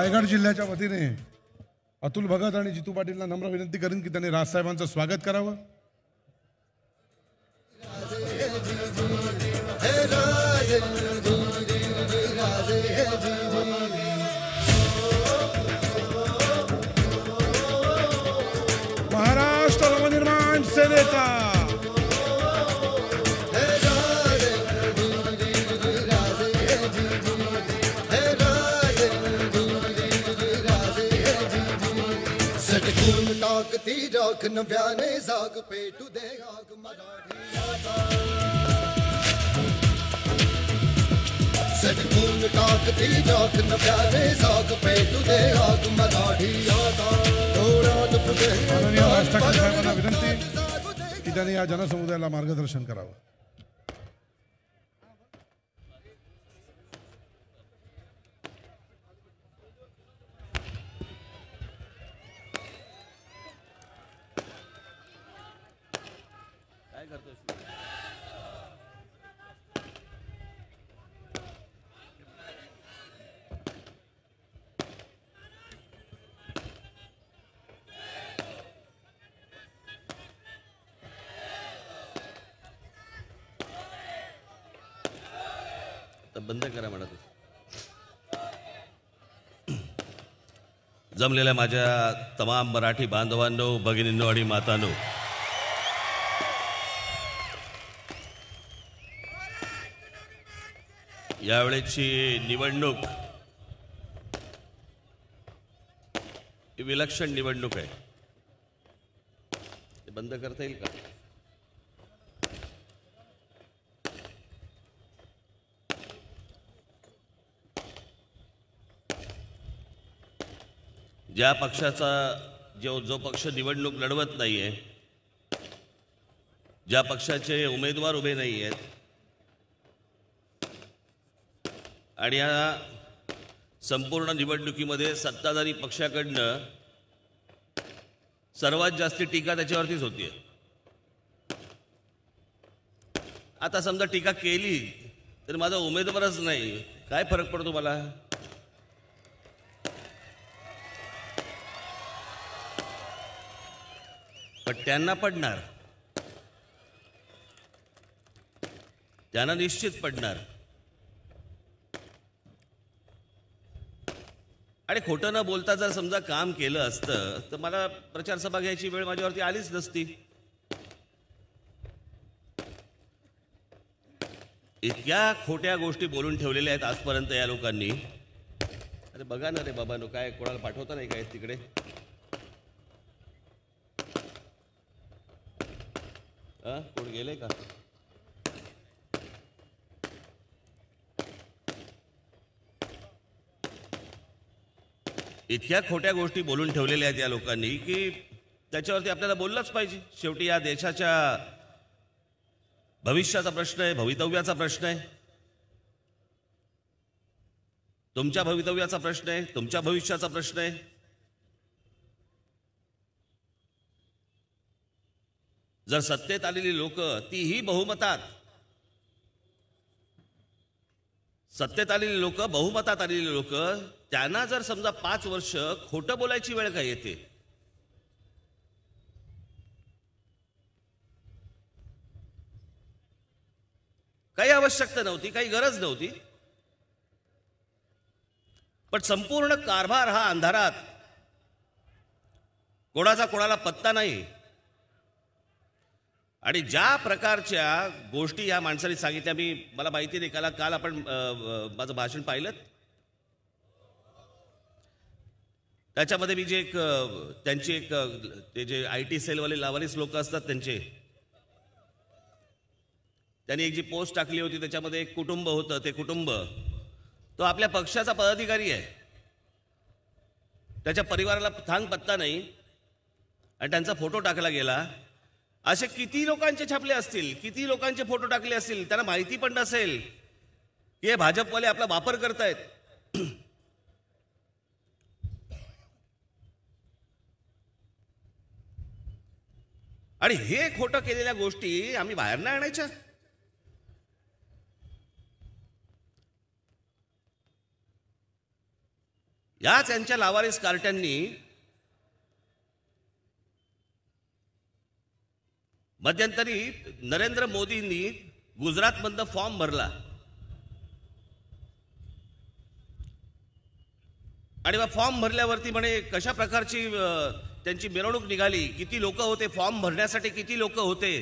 रायगड जिल्ह्याच्या वतीने अतुल भगत आणि जितू पाटीलला नम्र विनंती करेन की त्यांनी राजसाहेबांचं स्वागत करावं महाराष्ट्र नवनिर्माण सेनेचा ਆਖ ਨਵਿਆਨੇ ਜਾਗ ਪੇਟ ਦੇ ਆਖ ਮਰਾਠੀਆ ਦਾ ਸਤਿਗੁਰ ਕਾਕ ਤੇ ਜਾਗ ਨਵਿਆਨੇ ਜਾਗ ਪੇਟ ਦੇ ਆਖ ਮਰਾਠੀਆ ਦਾ ਦੋੜਾ ਦੁਪਹਿਰ ਨਵਿਆਨੇ ਆਸਟਕ ਸਾਹਿਬ ਦਾ ਵਿਦੰਤੀ ਕਿਦਾਂ ਜਨ ਸਮੂਹ ਦਾ ਮਾਰਗਦਰਸ਼ਨ ਕਰਾਓ बंद करा म्हणत जमलेल्या माझ्या तमाम मराठी बांधवांनो भगिनींनो आणि मातानो यावेळेची निवडणूक ही विलक्षण निवडणूक आहे ते बंद करता येईल का ज्या पक्षाचा जो जो पक्ष निवडणूक लढवत नाही आहे ज्या पक्षाचे उमेदवार उभे नाही आहेत आणि या संपूर्ण निवडणुकीमध्ये सत्ताधारी पक्षाकडनं सर्वात जास्त टीका त्याच्यावरतीच होती आता समजा टीका केली तर माझा उमेदवारच नाही काय फरक पडतो मला पण त्यांना पडणार त्यांना निश्चित पडणार आणि खोटं न बोलता जर समजा काम केलं असतं तर मला प्रचारसभा घ्यायची वेळ माझ्यावरती आलीच नसती इतक्या खोट्या गोष्टी बोलून ठेवलेल्या आहेत आजपर्यंत या लोकांनी अरे बघा ना रे बाबा नो काय कोणाला पाठवता नाही काय तिकडे कोण गेले का इतक्या खोट्या गोष्टी बोलून ठेवलेल्या आहेत या लोकांनी की त्याच्यावरती आपल्याला बोललंच पाहिजे शेवटी या देशाच्या भविष्याचा प्रश्न आहे भवितव्याचा प्रश्न आहे तुमच्या भवितव्याचा प्रश्न आहे तुमच्या भविष्याचा प्रश्न आहे जर सत्तेत आलेली लोक तीही बहुमतात सत्तेत आलेली लोक बहुमतात आलेली लोक त्यांना जर समजा पाच वर्ष खोटं बोलायची वेळ काय येते काही आवश्यकता नव्हती काही गरज नव्हती पण संपूर्ण कारभार हा अंधारात कोणाचा कोणाला पत्ता नाही आणि ज्या प्रकारच्या गोष्टी या माणसाने सांगितल्या मी मला माहिती नाही काला काल आपण माझं भाषण पाहिलं त्याच्यामध्ये मी जे एक त्यांची एक ते जे आय टी सेलवाले लावारीस लोक असतात त्यांचे त्यांनी एक जी पोस्ट टाकली होती त्याच्यामध्ये एक कुटुंब होतं ते कुटुंब तो आपल्या पक्षाचा पदाधिकारी आहे त्याच्या परिवाराला थांग पत्ता नाही आणि त्यांचा फोटो टाकला गेला असे किती लोकांचे छापले असतील किती लोकांचे फोटो टाकले असतील त्यांना माहिती पण नसेल की हे भाजपवाले आपला वापर करतायत आणि हे खोटं केलेल्या गोष्टी आम्ही बाहेर नाही आणायच्या याच यांच्या लावारिस कार्ट्यांनी मध्यंतरी नरेंद्र मोदींनी गुजरातमधनं फॉर्म भरला आणि मग फॉर्म भरल्यावरती म्हणे कशा प्रकारची त्यांची मिरवणूक निघाली किती लोक होते फॉर्म भरण्यासाठी किती लोक होते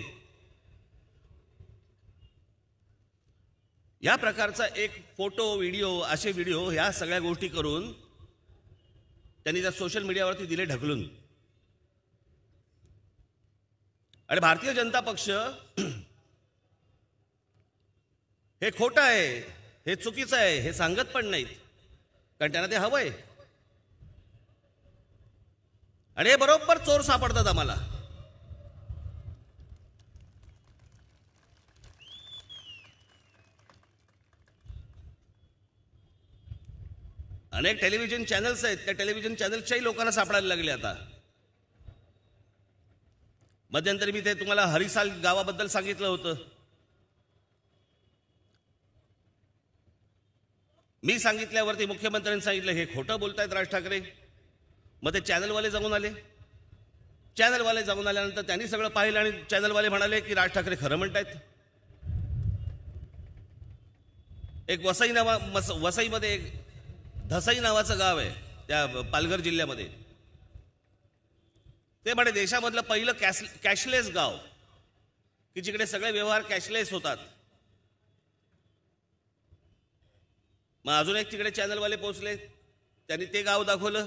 या प्रकारचा एक फोटो व्हिडिओ असे व्हिडिओ ह्या सगळ्या गोष्टी करून त्यांनी त्या सोशल मीडियावरती दिले ढकलून आणि भारतीय जनता पक्ष हे खोटं आहे हे चुकीचं आहे हे सांगत पण नाहीत कारण त्यांना ते हवंय आणि हे बरोबर चोर सापडतात आम्हाला अनेक टेलिव्हिजन चॅनल्स आहेत त्या टेलिव्हिजन चॅनल्सच्याही लोकांना सापडायला लागले आता मध्यंतरी मी ते तुम्हाला हरिसाल गावाबद्दल सांगितलं होतं मी सांगितल्यावरती मुख्यमंत्र्यांनी सांगितलं हे खोटं बोलतायत राज ठाकरे मग ते चॅनलवाले जाऊन आले चॅनलवाले जाऊन आल्यानंतर त्यांनी सगळं पाहिलं आणि चॅनलवाले म्हणाले की राज ठाकरे खरं म्हणतायत एक वसई नावा वसईमध्ये एक धसई नावाचं गाव आहे त्या पालघर जिल्ह्यामध्ये ते म्हणे देशामधलं पहिलं कॅश कॅशलेस गाव की जिकडे सगळे व्यवहार कॅशलेस होतात मग अजून एक तिकडे चॅनलवाले पोहोचले त्यांनी ते गाव दाखवलं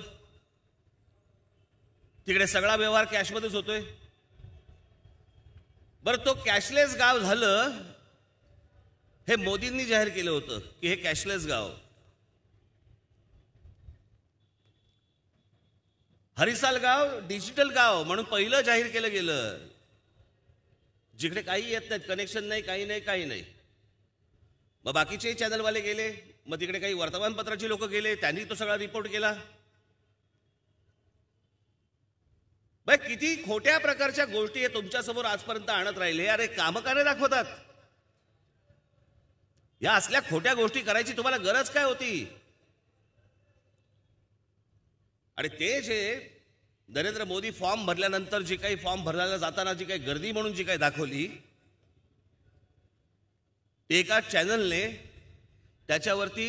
तिकडे सगळा व्यवहार कॅशमध्येच होतोय बरं तो कॅशलेस गाव झालं हे मोदींनी जाहीर केलं होतं की हे कॅशलेस गाव हरिसाल गाव डिजिटल गाव म्हणून पहिलं जाहीर केलं गेलं जिकडे काही येत नाहीत कनेक्शन नाही काही नाही काही नाही मग बाकीचेही चॅनलवाले गेले मग तिकडे काही वर्तमानपत्राचे लोक गेले त्यांनी तो सगळा रिपोर्ट केला बाय किती खोट्या प्रकारच्या गोष्टी हे तुमच्यासमोर आजपर्यंत आणत राहिले अरे कामकाने दाखवतात या असल्या खोट्या गोष्टी करायची तुम्हाला गरज काय होती आणि ते जे नरेंद्र मोदी फॉर्म भरल्यानंतर जी काही फॉर्म भरायला जाताना जी काही गर्दी म्हणून जी काही दाखवली एका चॅनलने त्याच्यावरती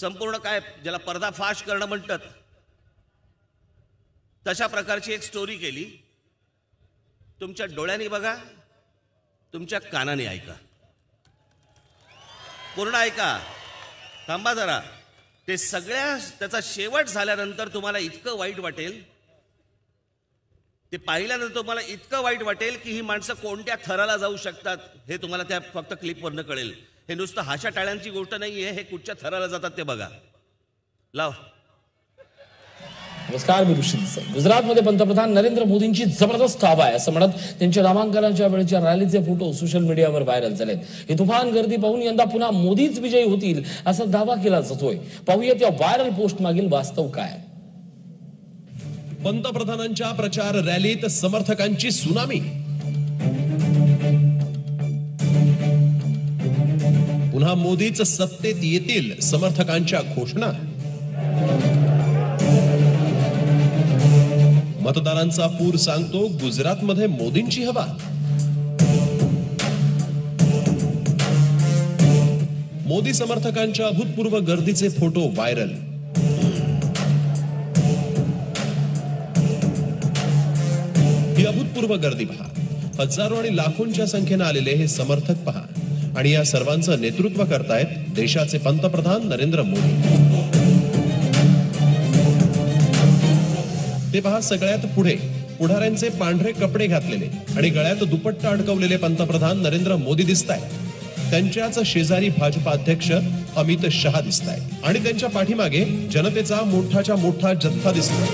संपूर्ण काय ज्याला पर्दाफाश करणं म्हणतात तशा प्रकारची एक स्टोरी केली तुमच्या डोळ्यांनी बघा तुमच्या कानाने ऐका पूर्ण ऐका थांबा जरा ते सगळ्या त्याचा शेवट झाल्यानंतर तुम्हाला इतकं वाईट वाटेल ते पाहिल्यानंतर तुम्हाला इतकं वाईट वाटेल की ही माणसं कोणत्या थराला जाऊ शकतात हे तुम्हाला त्या फक्त क्लिपवरनं कळेल हे नुसतं हाशा टाळ्यांची गोष्ट नाही आहे हे कुठच्या थराला जातात ते बघा लाव नमस्कार मी ऋषी देसाई गुजरातमध्ये पंतप्रधान नरेंद्र मोदींची जबरदस्त थाबा आहे असं म्हणत त्यांच्या नामांकनाच्या वेळेच्या रॅलीचे फोटो सोशल मीडियावर व्हायरल झालेत हे तुफान गर्दी पाहून यंदा पुन्हा मोदीच विजयी होतील असा दावा केला जातोय पाहूयात या व्हायरल पोस्ट मागील वास्तव काय पंतप्रधानांच्या प्रचार रॅलीत समर्थकांची सुनामी पुन्हा मोदीच सत्तेत येतील समर्थकांच्या घोषणा मतदारांचा पूर सांगतो गुजरात मध्ये मोदींची हवा मोदी समर्थकांच्या अभूतपूर्व गर्दीचे फोटो व्हायरल ही अभूतपूर्व गर्दी पहा हजारो आणि लाखोंच्या संख्येनं आलेले हे समर्थक पहा आणि या सर्वांचं नेतृत्व करतायत देशाचे पंतप्रधान नरेंद्र मोदी ते पहा सगळ्यात पुढे पुढाऱ्यांचे पांढरे कपडे घातलेले आणि गळ्यात दुपट्टा अडकवलेले पंतप्रधान नरेंद्र मोदी दिसत आहेत त्यांच्याच शेजारी भाजपा अध्यक्ष अमित शहा दिसत आणि त्यांच्या पाठीमागे जनतेचा मोठाच्या मोठा जथ्था दिसतोय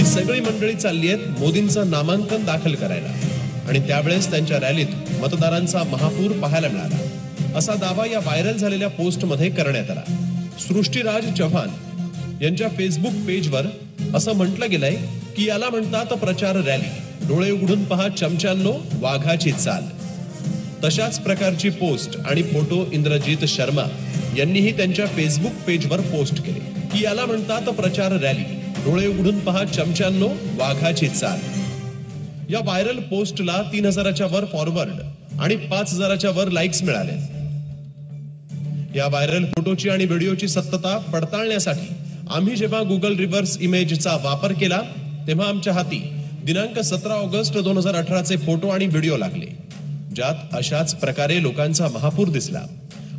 ही सगळी मंडळी चालली आहेत मोदींचं नामांकन दाखल करायला आणि त्यावेळेस त्यांच्या रॅलीत मतदारांचा महापूर पाहायला मिळाला असा दावा या व्हायरल झालेल्या पोस्टमध्ये करण्यात आला सृष्टीराज चव्हाण यांच्या फेसबुक पेजवर असं म्हटलं गेलंय की याला म्हणतात प्रचार रॅली डोळे उघडून पहा चमच्यांनो वाघाची चाल तशाच प्रकारची पोस्ट आणि फोटो इंद्रजीत शर्मा यांनीही त्यांच्या फेसबुक पेजवर पोस्ट केले की याला म्हणतात प्रचार रॅली डोळे उघडून पहा चमच्यांनो वाघाची चाल या व्हायरल पोस्टला तीन हजाराच्या वर फॉरवर्ड आणि पाच हजाराच्या वर लाईक्स मिळाले या व्हायरल फोटोची आणि व्हिडिओची सत्यता पडताळण्यासाठी आम्ही जेव्हा गुगल रिव्हर्स इमेजचा वापर केला तेव्हा आमच्या हाती दिनांक सतरा ऑगस्ट दोन हजार फोटो आणि व्हिडिओ लागले ज्यात अशाच प्रकारे लोकांचा महापूर दिसला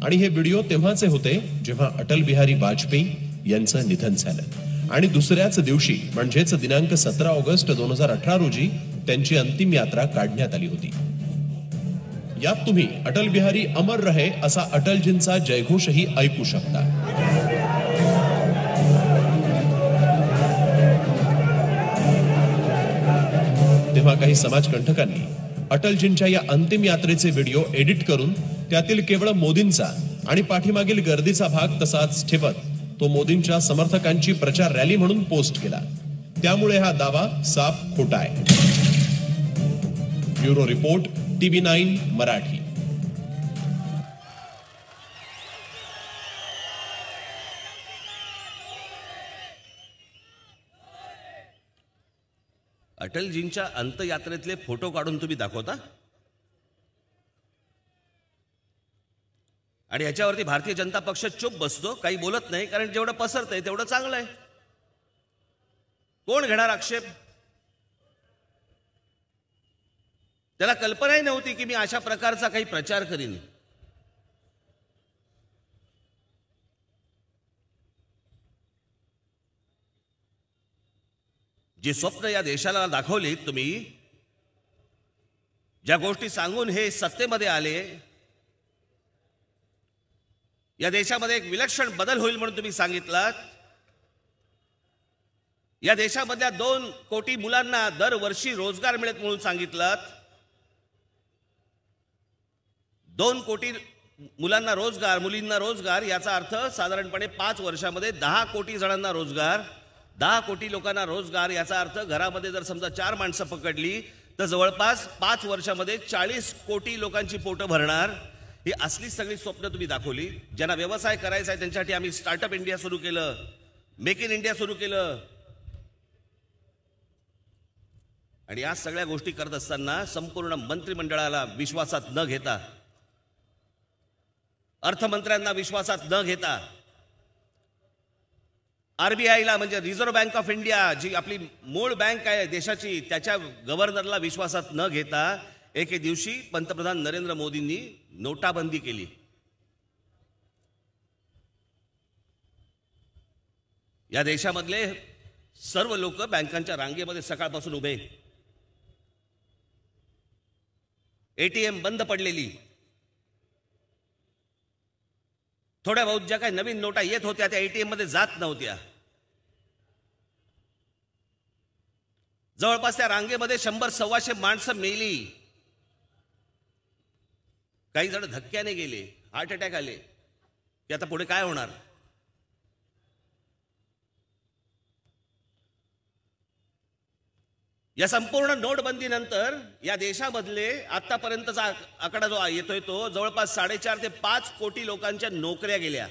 आणि हे व्हिडिओ तेव्हाचे होते जेव्हा अटल बिहारी वाजपेयी यांचं निधन झालं आणि दुसऱ्याच दिवशी म्हणजेच दिनांक सतरा ऑगस्ट दोन हजार अठरा रोजी त्यांची अंतिम यात्रा काढण्यात आली होती यात तुम्ही अटल बिहारी अमर रहे असा अटलजींचा जयघोषही ऐकू शकता तेव्हा काही समाजकंठकांनी अटलजींच्या या अंतिम यात्रेचे व्हिडिओ एडिट करून त्यातील केवळ मोदींचा आणि पाठीमागील गर्दीचा भाग तसाच ठेवत तो मोदींच्या समर्थकांची प्रचार रॅली म्हणून पोस्ट केला त्यामुळे हा दावा साफ खोटा आहे bureau report T V nine Marathi अटलजींच्या अंतयात्रेतले फोटो काढून तुम्ही दाखवता आणि ह्याच्यावरती भारतीय जनता पक्ष चुप बसतो काही बोलत नाही कारण जेवढं पसरतंय तेवढं चांगलं आहे कोण घेणार आक्षेप त्याला कल्पनाही नव्हती की मी अशा प्रकारचा काही प्रचार करीन जी स्वप्न या देशाला दाखवली तुम्ही ज्या गोष्टी सांगून हे सत्तेमध्ये आले या देशामध्ये एक विलक्षण बदल होईल म्हणून तुम्ही सांगितलात या देशामधल्या दोन कोटी मुलांना दरवर्षी रोजगार मिळत म्हणून सांगितलं दोन कोटी मुलांना रोजगार मुलींना रोजगार याचा अर्थ साधारणपणे पाच वर्षामध्ये दहा कोटी जणांना रोजगार दहा कोटी लोकांना रोजगार याचा अर्थ घरामध्ये जर समजा चार माणसं पकडली तर जवळपास पाच वर्षामध्ये चाळीस कोटी लोकांची पोटं भरणार ही असली सगळी स्वप्न तुम्ही दाखवली ज्यांना व्यवसाय करायचा आहे त्यांच्यासाठी आम्ही स्टार्टअप इंडिया सुरू केलं मेक इन इंडिया सुरू केलं आणि या सगळ्या गोष्टी करत असताना संपूर्ण मंत्रिमंडळाला विश्वासात न घेता अर्थमंत्र्यांना विश्वासात न घेता आरबीआयला म्हणजे रिझर्व्ह बँक ऑफ इंडिया जी आपली मूळ बँक आहे देशाची त्याच्या गव्हर्नरला विश्वासात न घेता एके दिवशी पंतप्रधान नरेंद्र मोदींनी नोटाबंदी केली या देशामधले सर्व लोक बँकांच्या रांगेमध्ये सकाळपासून उभे एटीएम बंद पडलेली थोड्या बहुत ज्या काही नवीन नोटा येत होत्या त्या एटीएम मध्ये जात नव्हत्या जवळपास त्या रांगेमध्ये शंभर सव्वाशे माणसं मेली काही जण धक्क्याने गेले हार्ट अटॅक आले की आता पुढे काय होणार या संपूर्ण नोटबंदीनंतर या देशामधले आतापर्यंतचा आकडा जो येतोय तो जवळपास साडेचार ते पाच कोटी लोकांच्या नोकऱ्या गेल्या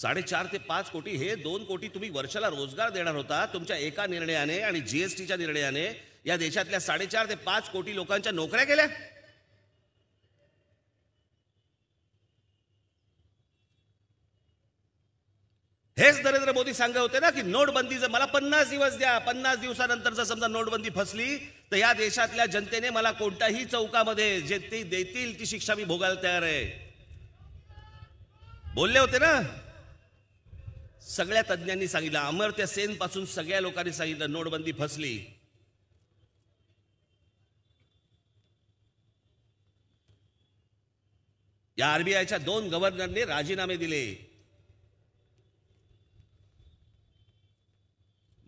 साडेचार ते पाच कोटी हे दोन कोटी तुम्ही वर्षाला रोजगार देणार होता तुमच्या एका निर्णयाने आणि जीएसटीच्या निर्णयाने या देशातल्या साडेचार ते पाच कोटी लोकांच्या नोकऱ्या गेल्या हेच नरेंद्र मोदी सांगत होते ना की नोटबंदीचं मला पन्नास दिवस द्या पन्नास दिवसानंतर जर समजा नोटबंदी फसली तर या देशातल्या जनतेने मला कोणत्याही चौकामध्ये जे ते देतील ती शिक्षा मी भोगायला तयार आहे बोलले होते ना सगळ्या तज्ज्ञांनी सांगितलं अमर्त्य सेन पासून सगळ्या लोकांनी सांगितलं नोटबंदी फसली या आरबीआयच्या दोन गव्हर्नरने राजीनामे दिले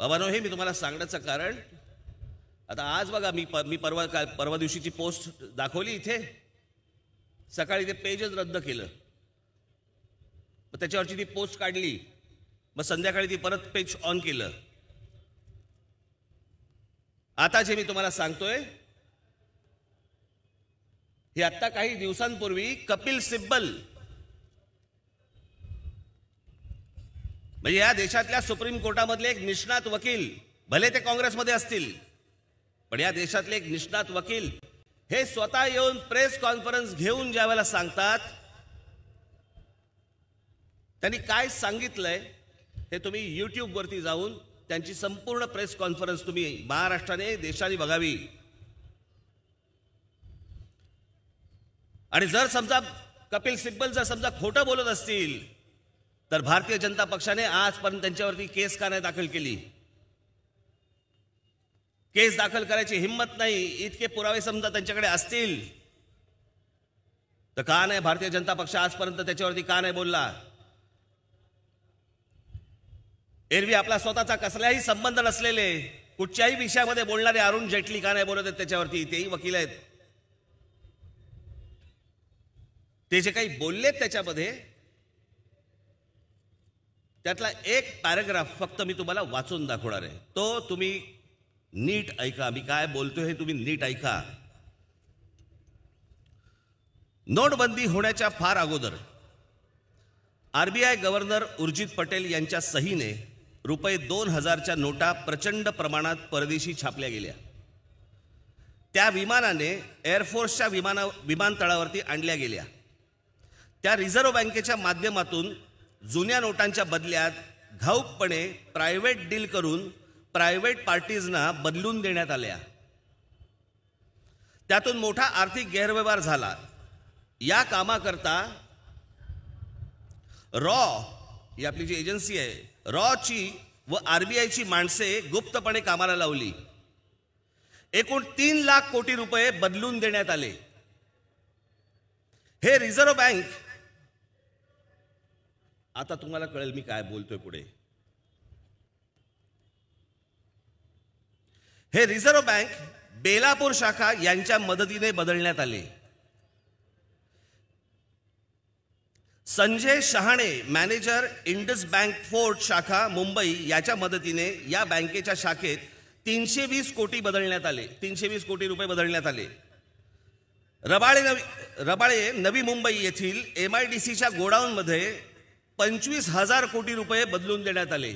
नो हे मी तुम्हाला सांगण्याचं कारण आता आज बघा मी पर, मी परवा का परवा दिवशीची पोस्ट दाखवली इथे सकाळी ते पेजच रद्द केलं मग त्याच्यावरची ती पोस्ट काढली मग संध्याकाळी ती परत पेज ऑन केलं आता जे मी तुम्हाला सांगतोय हे आत्ता काही दिवसांपूर्वी कपिल सिब्बल म्हणजे या देशातल्या सुप्रीम कोर्टामधले एक निष्णात वकील भले ते काँग्रेसमध्ये असतील पण या देशातले एक निष्णात वकील हे स्वतः येऊन प्रेस कॉन्फरन्स घेऊन ज्या वेळेला सांगतात त्यांनी काय सांगितलंय हे तुम्ही युट्यूबवरती जाऊन त्यांची संपूर्ण प्रेस कॉन्फरन्स तुम्ही महाराष्ट्राने देशाने बघावी आणि जर समजा कपिल सिब्बल जर समजा खोटं बोलत असतील तर भारतीय जनता पक्षाने आजपर्यंत त्यांच्यावरती केस का नाही दाखल केली केस दाखल करायची हिंमत नाही इतके पुरावे समजा त्यांच्याकडे असतील तर का नाही भारतीय जनता पक्ष आजपर्यंत त्याच्यावरती का नाही बोलला एरवी आपला स्वतःचा कसलाही संबंध नसलेले कुठच्याही विषयामध्ये बोलणारे अरुण जेटली का नाही बोलत आहेत त्याच्यावरती तेही वकील आहेत ते जे काही बोललेत त्याच्यामध्ये त्यातला एक पॅरेग्राफ फक्त मी तुम्हाला वाचून दाखवणार आहे तो तुम्ही नीट ऐका मी काय बोलतोय हे तुम्ही नीट ऐका नोटबंदी होण्याच्या फार अगोदर आय गव्हर्नर उर्जित पटेल यांच्या सहीने रुपये दोन हजारच्या नोटा प्रचंड प्रमाणात परदेशी छापल्या गेल्या त्या विमानाने एअरफोर्सच्या विमाना विमानतळावरती आणल्या गेल्या त्या रिझर्व्ह बँकेच्या माध्यमातून जुन्या नोटांच्या बदल्यात घाऊकपणे प्रायव्हेट डील करून प्रायव्हेट पार्टीजना बदलून देण्यात आल्या त्यातून मोठा आर्थिक गैरव्यवहार झाला या कामाकरता रॉ ही आपली जी एजन्सी आहे रॉची व आयची माणसे गुप्तपणे कामाला लावली एकूण तीन लाख कोटी रुपये बदलून देण्यात आले हे रिझर्व्ह बँक आता तुम्हाला कळेल मी काय बोलतोय पुढे हे रिझर्व्ह बँक बेलापूर शाखा यांच्या मदतीने बदलण्यात आले Sanjay Shahane manager Indus bank fort शाखा मुंबई याच्या मदतीने या बँकेच्या शाखेत तीनशे वीस कोटी बदलण्यात आले तीनशे वीस कोटी रुपये बदलण्यात आले रबाळे नवी रबाळे नवी मुंबई येथील एम आय डी सीच्या गोडाऊनमध्ये पंचवीस हजार कोटी रुपये बदलून देण्यात आले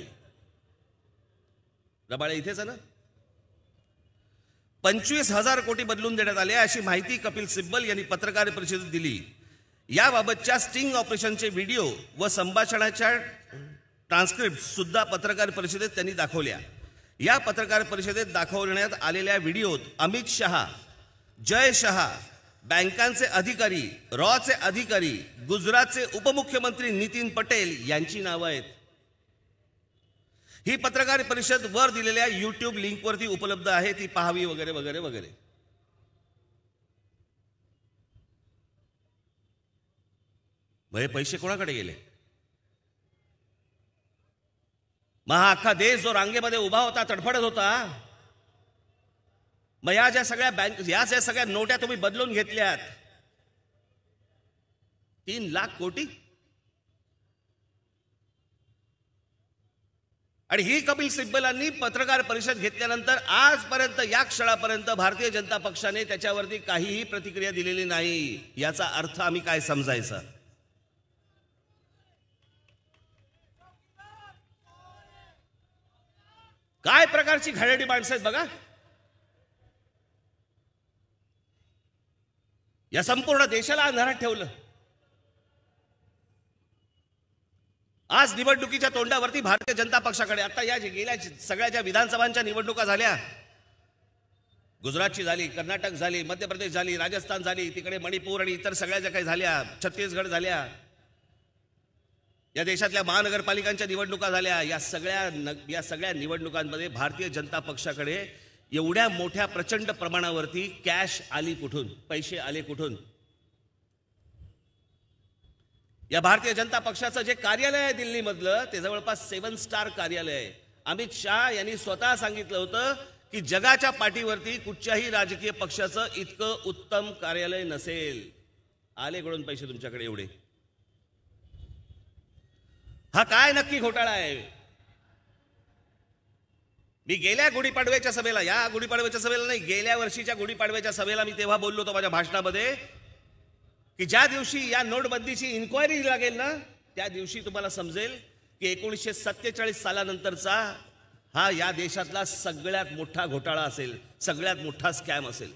रबाळे इथेच ना पंचवीस हजार कोटी बदलून देण्यात आले अशी माहिती कपिल सिब्बल यांनी पत्रकार परिषदेत दिली याबाबतच्या स्टिंग ऑपरेशनचे व्हिडिओ व संभाषणाच्या ट्रान्सक्रिप्ट सुद्धा पत्रकार परिषदेत त्यांनी दाखवल्या या पत्रकार परिषदेत दाखवण्यात आलेल्या व्हिडिओत अमित शहा जय शहा बँकांचे अधिकारी रॉचे अधिकारी गुजरातचे उपमुख्यमंत्री नितीन पटेल यांची नावं आहेत ही पत्रकार परिषद वर दिलेल्या युट्यूब वरती उपलब्ध आहे ती पहावी वगैरे वगैरे वगैरे हे पैसे कोणाकडे गेले महा अख्खा देश जो रांगेमध्ये उभा होता तडफडत होता मग या ज्या सगळ्या बँक या ज्या सगळ्या नोट्या तुम्ही बदलून घेतल्यात तीन लाख कोटी आणि ही कपिल सिब्बलांनी पत्रकार परिषद घेतल्यानंतर आजपर्यंत या क्षणापर्यंत भारतीय जनता पक्षाने त्याच्यावरती काहीही प्रतिक्रिया दिलेली नाही याचा अर्थ आम्ही काय समजायचा काय प्रकारची घाणेडी माणसं आहेत बघा या संपूर्ण देशाला अंधारात ठेवलं आज निवडणुकीच्या तोंडावरती भारतीय जनता पक्षाकडे आता या गेल्या सगळ्या ज्या विधानसभांच्या निवडणुका झाल्या गुजरातची झाली कर्नाटक झाली मध्य प्रदेश झाली राजस्थान झाली तिकडे मणिपूर आणि इतर सगळ्या ज्या काही झाल्या छत्तीसगड झाल्या या देशातल्या महानगरपालिकांच्या निवडणुका झाल्या या सगळ्या या सगळ्या निवडणुकांमध्ये भारतीय जनता पक्षाकडे एवढ्या मोठ्या प्रचंड प्रमाणावरती कॅश आली कुठून पैसे आले कुठून या भारतीय जनता पक्षाचं जे कार्यालय आहे दिल्लीमधलं ते जवळपास सेवन स्टार कार्यालय आहे अमित शाह यांनी स्वतः सांगितलं होतं की जगाच्या पाठीवरती कुठच्याही राजकीय पक्षाचं इतकं उत्तम कार्यालय नसेल आले कडून पैसे तुमच्याकडे एवढे हा काय नक्की घोटाळा आहे मी गेल्या गुढीपाडव्याच्या सभेला या गुढीपाडव्याच्या सभेला नाही गेल्या वर्षीच्या गुढीपाडव्याच्या सभेला मी तेव्हा बोललो होतो माझ्या भाषणामध्ये की ज्या दिवशी या नोटबंदीची इन्क्वायरी लागेल ना त्या दिवशी तुम्हाला समजेल की एकोणीसशे सत्तेचाळीस सालानंतरचा हा या देशातला सगळ्यात मोठा घोटाळा असेल सगळ्यात मोठा स्कॅम असेल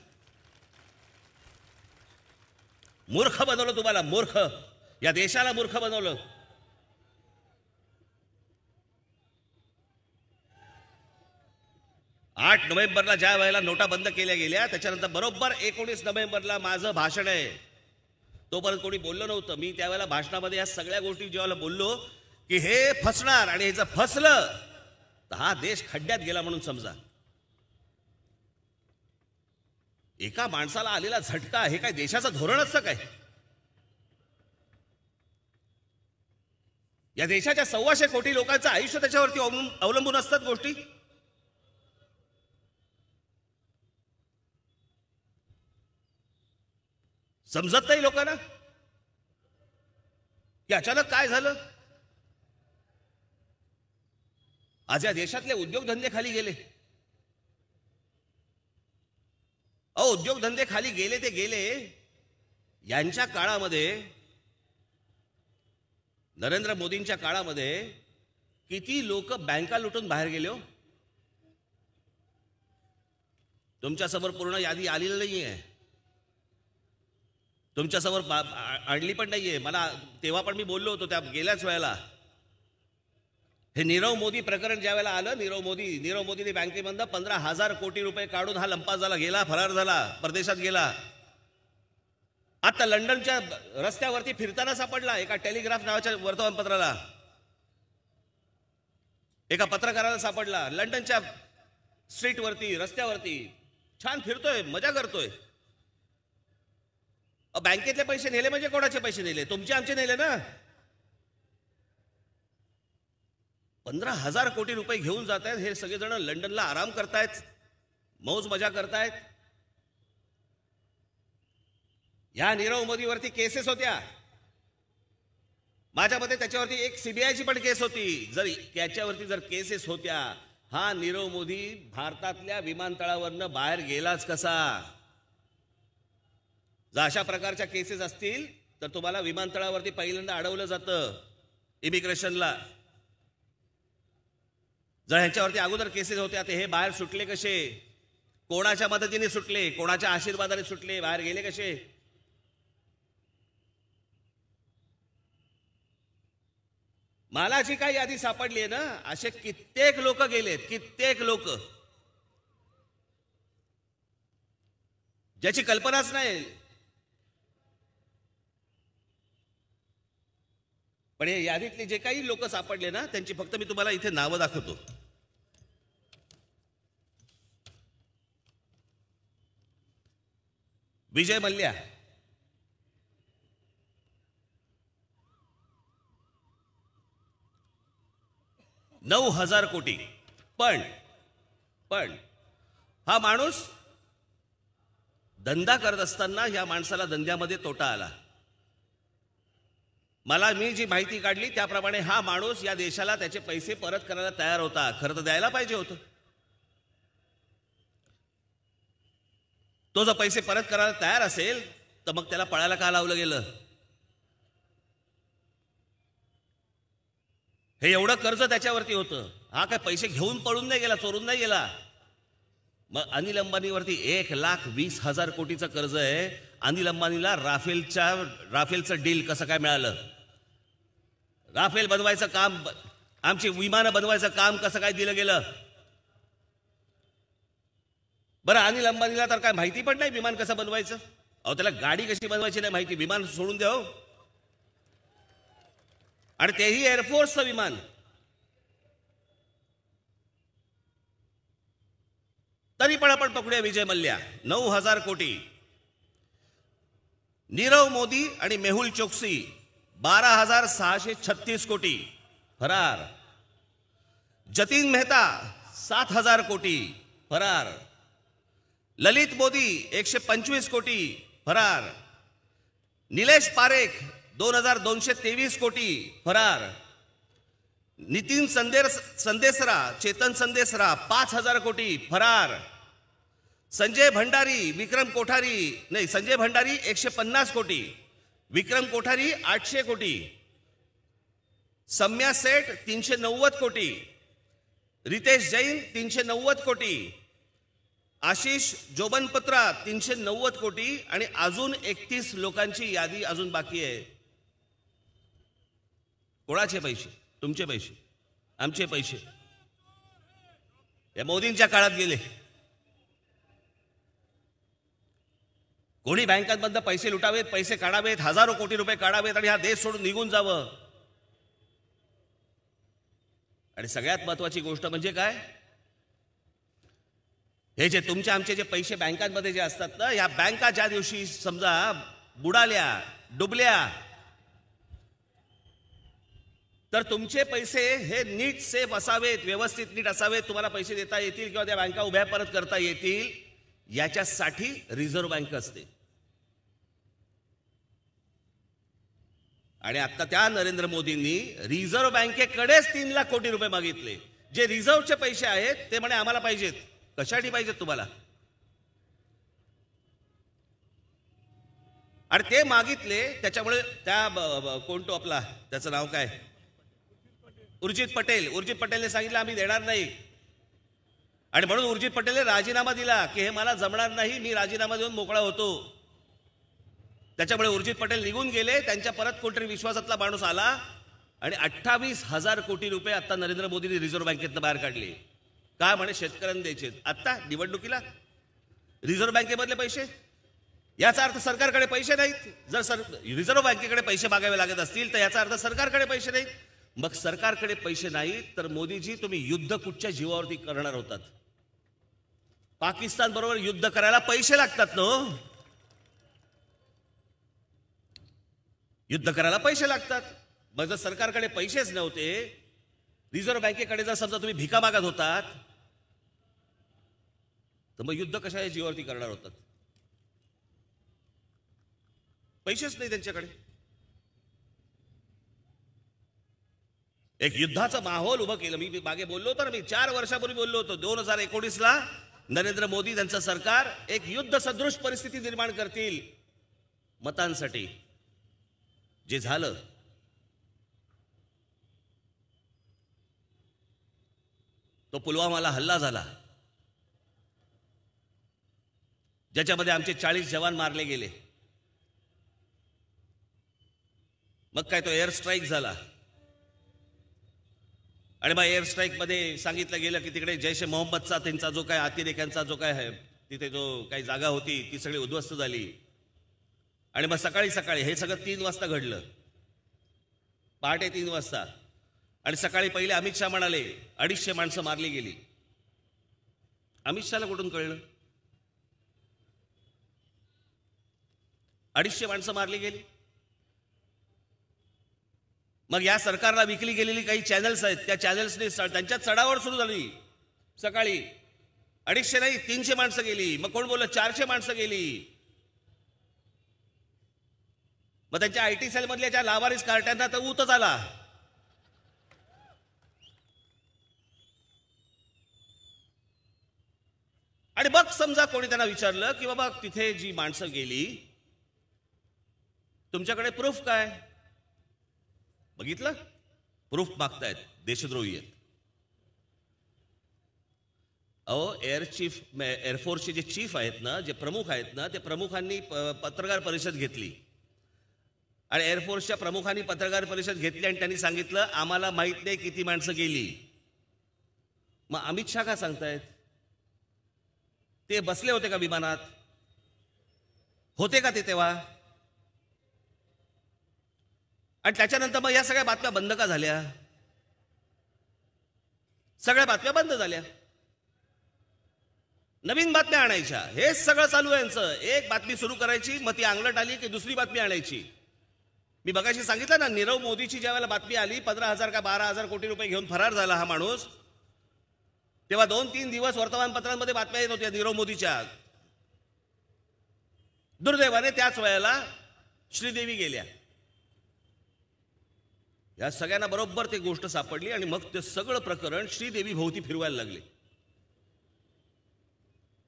मूर्ख बनवलं तुम्हाला मूर्ख या देशाला मूर्ख बनवलं आठ नोव्हेंबरला ज्या वेळेला नोटा बंद केल्या गेल्या त्याच्यानंतर बरोबर एकोणीस नोव्हेंबरला माझं भाषण आहे तोपर्यंत कोणी बोललं नव्हतं मी त्यावेळेला भाषणामध्ये या सगळ्या गोष्टी जेव्हा बोललो की हे फसणार आणि जर फसलं तर हा देश खड्ड्यात गेला म्हणून समजा एका माणसाला आलेला झटका हे काय देशाचं धोरण असतं काय या देशाच्या सव्वाशे कोटी लोकांचं आयुष्य त्याच्यावरती अवलंबून असतात गोष्टी समजत नाही लोकांना की अचानक काय झालं आज या देशातले उद्योगधंदे खाली गेले अ उद्योगधंदे खाली गेले ते गेले यांच्या काळामध्ये नरेंद्र मोदींच्या काळामध्ये किती लोक बँका लुटून बाहेर गेले हो तुमच्यासमोर पूर्ण यादी आलेली नाही आहे तुमच्यासमोर आणली पण नाहीये मला तेव्हा पण मी बोललो होतो त्या गेल्याच वेळेला हे नीरव मोदी प्रकरण ज्या वेळेला आलं नीरव मोदी नीरव मोदीने बँकेमधनं पंधरा हजार कोटी रुपये काढून हा लंपा झाला गेला फरार झाला परदेशात गेला आता लंडनच्या रस्त्यावरती फिरताना सापडला एका टेलिग्राफ नावाच्या वर्तमानपत्राला एका पत्रकाराला सापडला लंडनच्या स्ट्रीटवरती रस्त्यावरती छान फिरतोय मजा करतोय बँकेतले पैसे नेले म्हणजे कोणाचे पैसे नेले तुमचे आमचे नेले ना पंधरा हजार कोटी रुपये घेऊन जात आहेत हे सगळेजण लंडनला आराम करतायत मौज मजा करतायत ह्या नीरव मोदीवरती केसेस होत्या माझ्या मते त्याच्यावरती एक सीबीआयची पण केस होती जर त्याच्यावरती जर केसेस होत्या हा नीरव मोदी भारतातल्या विमानतळावरनं बाहेर गेलाच कसा जर अशा प्रकारच्या केसेस असतील तर तुम्हाला विमानतळावरती पहिल्यांदा अडवलं जातं इमिग्रेशनला जर ह्यांच्यावरती अगोदर केसेस होत्या ते हे बाहेर सुटले कसे कोणाच्या मदतीने सुटले कोणाच्या आशीर्वादाने सुटले बाहेर गेले कसे मला जी काही यादी सापडली आहे ना असे कित्येक लोक गेलेत कित्येक लोक ज्याची कल्पनाच नाही पण हे यादीतले जे काही लोक सापडले ना त्यांची फक्त मी तुम्हाला इथे नावं दाखवतो विजय मल्ल्या नऊ हजार कोटी पण पण हा माणूस धंदा करत असताना ह्या माणसाला धंद्यामध्ये तोटा आला मला मी जी माहिती काढली त्याप्रमाणे हा माणूस या देशाला त्याचे पैसे परत करायला तयार होता खरं तर द्यायला पाहिजे होतं तो जर पैसे परत करायला तयार असेल तर मग त्याला पळायला का लावलं गेलं हे एवढं कर्ज त्याच्यावरती होतं हा काय पैसे घेऊन पळून नाही गेला चोरून नाही गेला मग अनिल अंबानीवरती एक लाख वीस हजार कोटीचं कर्ज आहे अनिल अंबानीला राफेलच्या राफेलचं डील कसं काय मिळालं राफेल बनवायचं काम आमची विमानं बनवायचं काम कसं काय दिलं गेलं बरं अनिल अंबानीला तर काय माहिती पण नाही विमान कसं बनवायचं अहो त्याला गाडी कशी बनवायची नाही माहिती विमान सोडून द्या हो. आणि तेही एअरफोर्सचं विमान तरी पण आपण पकडूया विजय मल्ल्या नऊ हजार कोटी नीरव मोदी आणि मेहुल चोक्सी बारा हजार सहाशे छत्तीस कोटी फरार जतीन मेहता सात हजार कोटी फरार ललित मोदी एकशे पंचवीस कोटी फरार निलेश पारेख दोन हजार दोनशे तेवीस कोटी फरार नितीन संदेर संदेसरा चेतन संदेसरा पाच हजार कोटी फरार संजय भंडारी विक्रम कोठारी नाही संजय भंडारी एकशे पन्नास कोटी विक्रम कोठारी आठशे कोटी सम्या सेठ तीनशे नव्वद कोटी रितेश जैन तीनशे नव्वद कोटी आशिष जोबनपत्रा तीनशे नव्वद कोटी आणि अजून एकतीस लोकांची यादी अजून बाकी आहे कोणाचे पैसे तुमचे पैसे आमचे पैसे या मोदींच्या काळात गेले कोणी बँकांमधनं पैसे लुटावेत पैसे काढावेत हजारो कोटी रुपये काढावेत आणि हा देश सोडून निघून जावं आणि सगळ्यात महत्वाची गोष्ट म्हणजे काय हे जे तुमचे आमचे जे पैसे बँकांमध्ये जे असतात ना या बँका ज्या दिवशी समजा बुडाल्या डुबल्या तर तुमचे पैसे हे नीट सेफ असावेत व्यवस्थित नीट असावेत तुम्हाला पैसे देता येतील किंवा त्या बँका उभ्या परत करता येतील याच्यासाठी रिझर्व्ह बँक असते आणि आता त्या नरेंद्र मोदींनी रिझर्व्ह बँकेकडेच तीन लाख कोटी रुपये मागितले जे रिझर्व्हचे पैसे आहेत ते म्हणे आम्हाला पाहिजेत कशासाठी पाहिजेत तुम्हाला आणि ते मागितले त्याच्यामुळे त्या कोण तो आपला त्याचं नाव काय उर्जित पटेल उर्जित पटेलने सांगितलं आम्ही देणार नाही आणि म्हणून उर्जित पटेलने राजीनामा दिला की हे मला जमणार नाही मी राजीनामा देऊन मोकळा होतो त्याच्यामुळे उर्जित पटेल निघून गेले त्यांच्या परत कोणतरी विश्वासातला माणूस आला आणि अठ्ठावीस हजार कोटी रुपये आता नरेंद्र मोदींनी रिझर्व्ह बँकेतनं बाहेर काढले काय म्हणे शेतकऱ्यांना द्यायचे आत्ता निवडणुकीला रिझर्व्ह बँकेमधले पैसे याचा अर्थ सरकारकडे पैसे नाहीत जर सर रिझर्व्ह बँकेकडे पैसे मागावे लागत असतील तर याचा अर्थ सरकारकडे पैसे नाहीत मग सरकारकडे पैसे नाहीत तर मोदीजी तुम्ही युद्ध कुठच्या जीवावरती करणार होतात पाकिस्तान बरोबर युद्ध करायला पैसे लागतात ना हो? युद्ध करायला पैसे लागतात मग जर सरकारकडे पैसेच नव्हते रिझर्व्ह बँकेकडे जर समजा तुम्ही भिका मागत होतात तर मग युद्ध कशाच्या जीवावरती करणार होतात पैसेच नाही त्यांच्याकडे एक युद्धाचं माहोल उभं केलं मी मागे बोललो होतो ना मी चार वर्षापूर्वी बोललो होतो दोन हजार एकोणीसला नरेंद्र मोदी त्यांचं सरकार एक युद्ध सदृश परिस्थिती निर्माण करतील मतांसाठी जे झालं तो पुलवामाला हल्ला झाला ज्याच्यामध्ये आमचे चाळीस जवान मारले गेले मग काय तो एअर स्ट्राईक झाला आणि मग एअर मध्ये सांगितलं गेलं की तिकडे जैश मोहम्मदचा त्यांचा जो काय अतिरेक्यांचा जो काय आहे तिथे जो काही जागा होती ती सगळी उद्ध्वस्त झाली आणि मग सकाळी सकाळी हे सगळं तीन वाजता घडलं पहाटे तीन वाजता आणि सकाळी पहिले अमित शहा म्हणाले अडीचशे माणसं मारली गेली अमित शहाला कुठून कळलं अडीचशे माणसं मारली गेली मग या सरकारला विकली गेलेली काही चॅनल्स आहेत त्या चॅनल्सने त्यांच्या चढावर सुरू झाली सकाळी अडीचशे नाही तीनशे माणसं गेली मग कोण बोललं चारशे माणसं गेली मग त्यांच्या आय टी सेलमधल्या ज्या लावारीस कार्ट्यांना तर ऊतच आला आणि मग समजा कोणी त्यांना विचारलं की बाबा तिथे जी माणसं गेली तुमच्याकडे प्रूफ काय बघितलं प्रूफ मागतायत देशद्रोही आहेत अहो एअर चीफ एअरफोर्सचे जे चीफ आहेत ना जे प्रमुख आहेत ना ते प्रमुखांनी पत्रकार परिषद घेतली आणि एअरफोर्सच्या प्रमुखांनी पत्रकार परिषद घेतली आणि त्यांनी सांगितलं आम्हाला माहीत नाही किती माणसं गेली मग अमित शहा का सांगतायत ते बसले होते का विमानात होते का ते तेव्हा आणि त्याच्यानंतर मग या सगळ्या बातम्या बंद का झाल्या सगळ्या बातम्या बंद झाल्या नवीन बातम्या आणायच्या हेच सगळं चालू आहे यांचं एक बातमी सुरू करायची मग ती अंगलट आली की दुसरी बातमी आणायची मी बघाशी सांगितलं ना नीरव मोदीची ज्या वेळेला बातमी आली पंधरा हजार का बारा हजार कोटी रुपये घेऊन फरार झाला हा माणूस तेव्हा दोन तीन दिवस वर्तमानपत्रांमध्ये बातम्या येत होत्या नीरव मोदीच्या दुर्दैवाने त्याच वेळेला श्रीदेवी गेल्या या सगळ्यांना बरोबर ते गोष्ट सापडली आणि मग ते सगळं प्रकरण श्रीदेवी भोवती फिरवायला लागले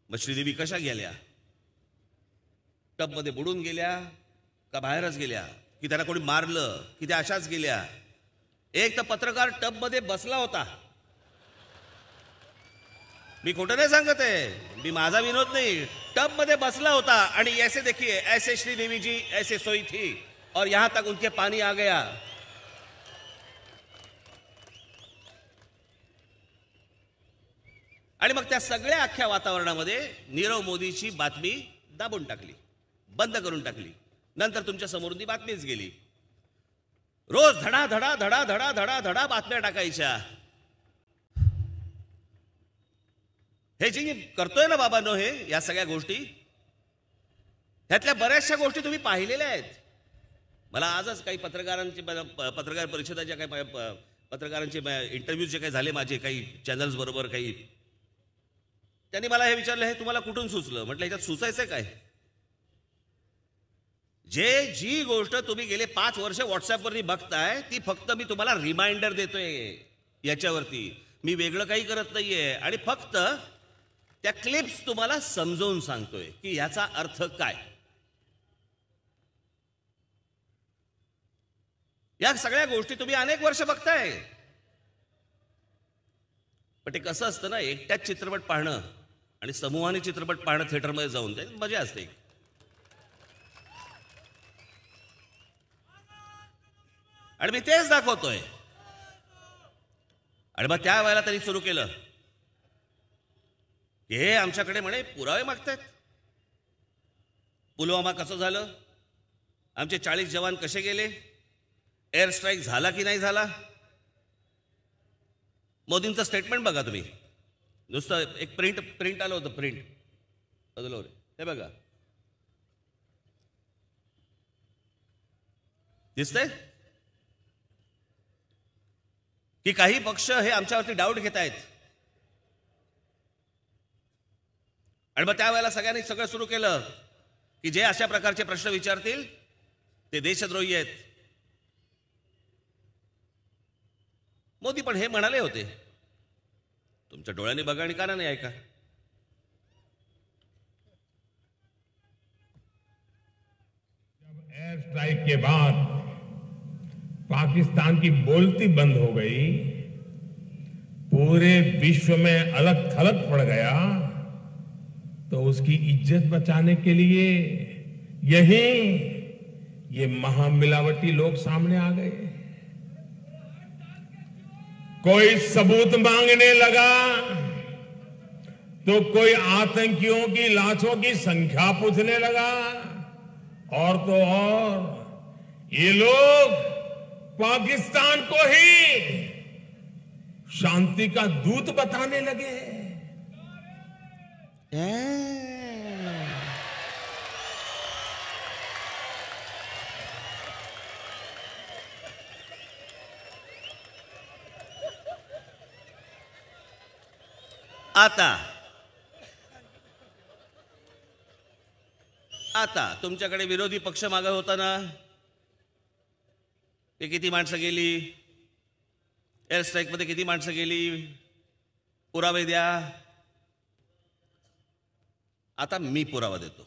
मग श्रीदेवी कशा गेल्या टबमध्ये बुडून गेल्या का बाहेरच गेल्या की त्याला कोणी मारलं की त्या अशाच गेल्या एक तर पत्रकार टब मध्ये बसला होता मी खोटं नाही सांगत आहे मी माझा विनोद नाही टबमध्ये बसला होता आणि ऐसे देखिए ऐसे श्रीदेवी जी ऐसे सोई थी और यहां तक उनके पाणी आ गया आणि मग त्या सगळ्या अख्ख्या वातावरणामध्ये नीरव मोदीची बातमी दाबून टाकली बंद करून टाकली नंतर तुमच्या समोरून ती बातमीच गेली रोज धडा धडा धडा धडा धडा धडा बातम्या टाकायच्या हे जे करतोय ना बाबा हे या सगळ्या गोष्टी ह्यातल्या बऱ्याचशा गोष्टी तुम्ही पाहिलेल्या आहेत मला आजच काही पत्रकारांची पत्रकार परिषदाच्या काही पत्रकारांचे इंटरव्ह्यू जे काही झाले माझे काही चॅनल्स बरोबर काही त्यांनी मला हे विचारलं हे तुम्हाला कुठून सुचलं म्हटलं ह्याच्यात सुचायचं काय जे जी गोष्ट तुम्ही गेले पाच वर्ष व्हॉट्सअपवरती बघताय ती फक्त मी तुम्हाला रिमाइंडर देतोय याच्यावरती मी वेगळं काही करत नाहीये आणि फक्त त्या क्लिप्स तुम्हाला समजवून सांगतोय की याचा अर्थ काय या सगळ्या गोष्टी तुम्ही अनेक वर्ष बघताय पण ते कसं असतं ना एकट्याच चित्रपट पाहणं आणि समूहाने चित्रपट पाहणं थिएटरमध्ये जाऊन ते मजा असते आणि मी तेच दाखवतोय आणि मग त्या वेळेला त्यांनी सुरू केलं हे आमच्याकडे म्हणे पुरावे मागतायत पुलवामा कसं झालं आमचे चाळीस जवान कसे गेले एअर स्ट्राईक झाला की नाही झाला मोदींचं स्टेटमेंट बघा तुम्ही नुसतं एक प्रिंट प्रिंट आलं होतं प्रिंट बदलव हे बघा दिसतंय की काही पक्ष हे आमच्यावरती डाऊट घेत आहेत आणि मग त्यावेळेला सगळ्यांनी सगळं सुरू केलं की जे अशा प्रकारचे प्रश्न विचारतील ते देशद्रोही आहेत मोदी पण हे म्हणाले होते तुमच्या डोळ्यांनी बघा आणि का नाही ऐका एअर स्ट्राइक के बाद पाकिस्तान की बोलती बंद हो गई पूरे विश्व में अलग थलग पड़ गया तो उसकी इज्जत बचाने के लिए यही ये महामिलावटी लोग सामने आ गए कोई सबूत मांगने लगा तो कोई आतंकियों की लाशों की संख्या पूछने लगा और तो और ये लोग पाकिस्तान को ही शांति का दूत बताने लगे आता आता तुमच्याकडे विरोधी पक्ष मागे होता ना ते किती माणसं गेली एअर स्ट्राईकमध्ये किती माणसं गेली पुरावे द्या आता मी पुरावा देतो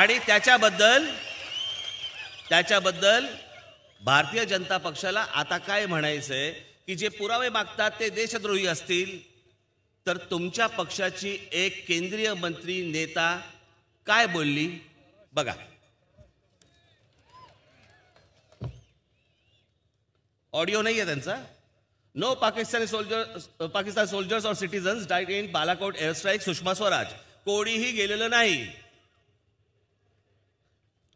आणि त्याच्याबद्दल त्याच्याबद्दल भारतीय जनता पक्षाला आता काय म्हणायचंय की जे पुरावे मागतात ते देशद्रोही असतील तर तुमच्या पक्षाची एक केंद्रीय मंत्री नेता काय बोलली बघा ऑडिओ नाही आहे त्यांचा no Pakistani soldiers Pakistan soldiers or citizens died in Balakot air strike Sushma Swaraj कोणीही गेलेलं नाही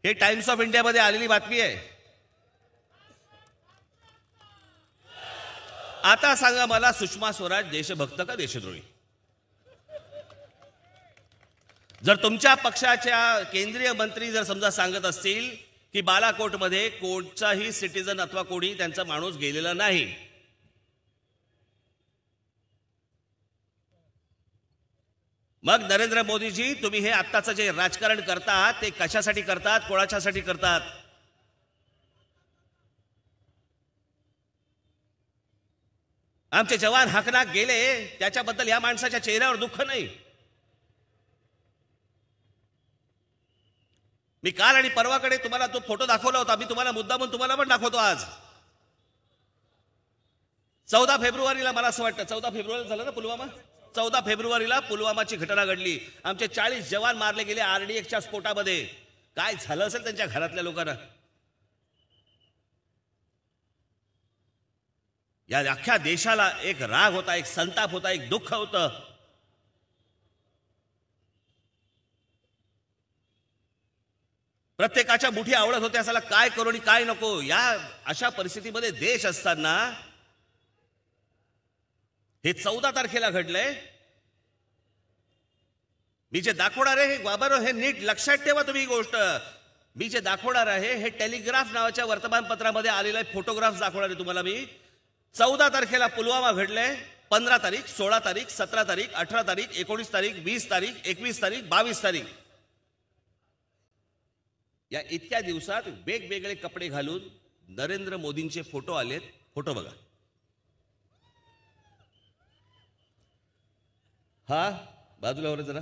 हे टाइम्स ऑफ इंडियामध्ये आलेली बातमी आहे आता सांगा मला सुषमा स्वराज देशभक्त का देशद्रोही जर तुमच्या पक्षाच्या केंद्रीय मंत्री जर समजा सांगत असतील की बालाकोटमध्ये कोणताही सिटीजन अथवा कोणी त्यांचा माणूस गेलेला नाही मग नरेंद्र मोदीजी तुम्ही हे आत्ताचं जे राजकारण करता ते कशासाठी करतात कोणाच्यासाठी करतात आमचे जवान हकनाक गेले त्याच्याबद्दल या माणसाच्या चेहऱ्यावर दुःख नाही मी काल आणि परवाकडे तुम्हाला तो फोटो दाखवला होता मी तुम्हाला मुद्दा म्हणून तुम्हाला पण दाखवतो आज चौदा फेब्रुवारीला मला असं वाटतं चौदा फेब्रुवारी झालं ना पुलवामा चौदा फेब्रुवारीला पुलवामाची घटना घडली आमचे चाळीस जवान मारले गेले आरडीएफच्या स्फोटामध्ये काय झालं असेल त्यांच्या घरातल्या लोकांना या अख्ख्या देशाला एक राग होता एक संताप होता एक दुःख होतं प्रत्येकाच्या मुठी आवडत होत्या असाला काय करू आणि काय नको या अशा परिस्थितीमध्ये देश असताना हे चौदा तारखेला घडलंय मी जे दाखवणार आहे हे बाबर हे नीट लक्षात ठेवा तुम्ही ही गोष्ट मी जे दाखवणार आहे हे टेलिग्राफ नावाच्या वर्तमानपत्रामध्ये आलेला फोटोग्राफ दाखवणार आहे तुम्हाला मी चौदा तारखेला पुलवामा घडले पंधरा तारीख सोळा तारीख सतरा तारीख अठरा तारीख एकोणीस तारीख वीस तारीख एकवीस तारीख बावीस तारीख या इतक्या दिवसात वेगवेगळे कपडे घालून नरेंद्र मोदींचे फोटो आलेत फोटो बघा हा बाजूला वर जरा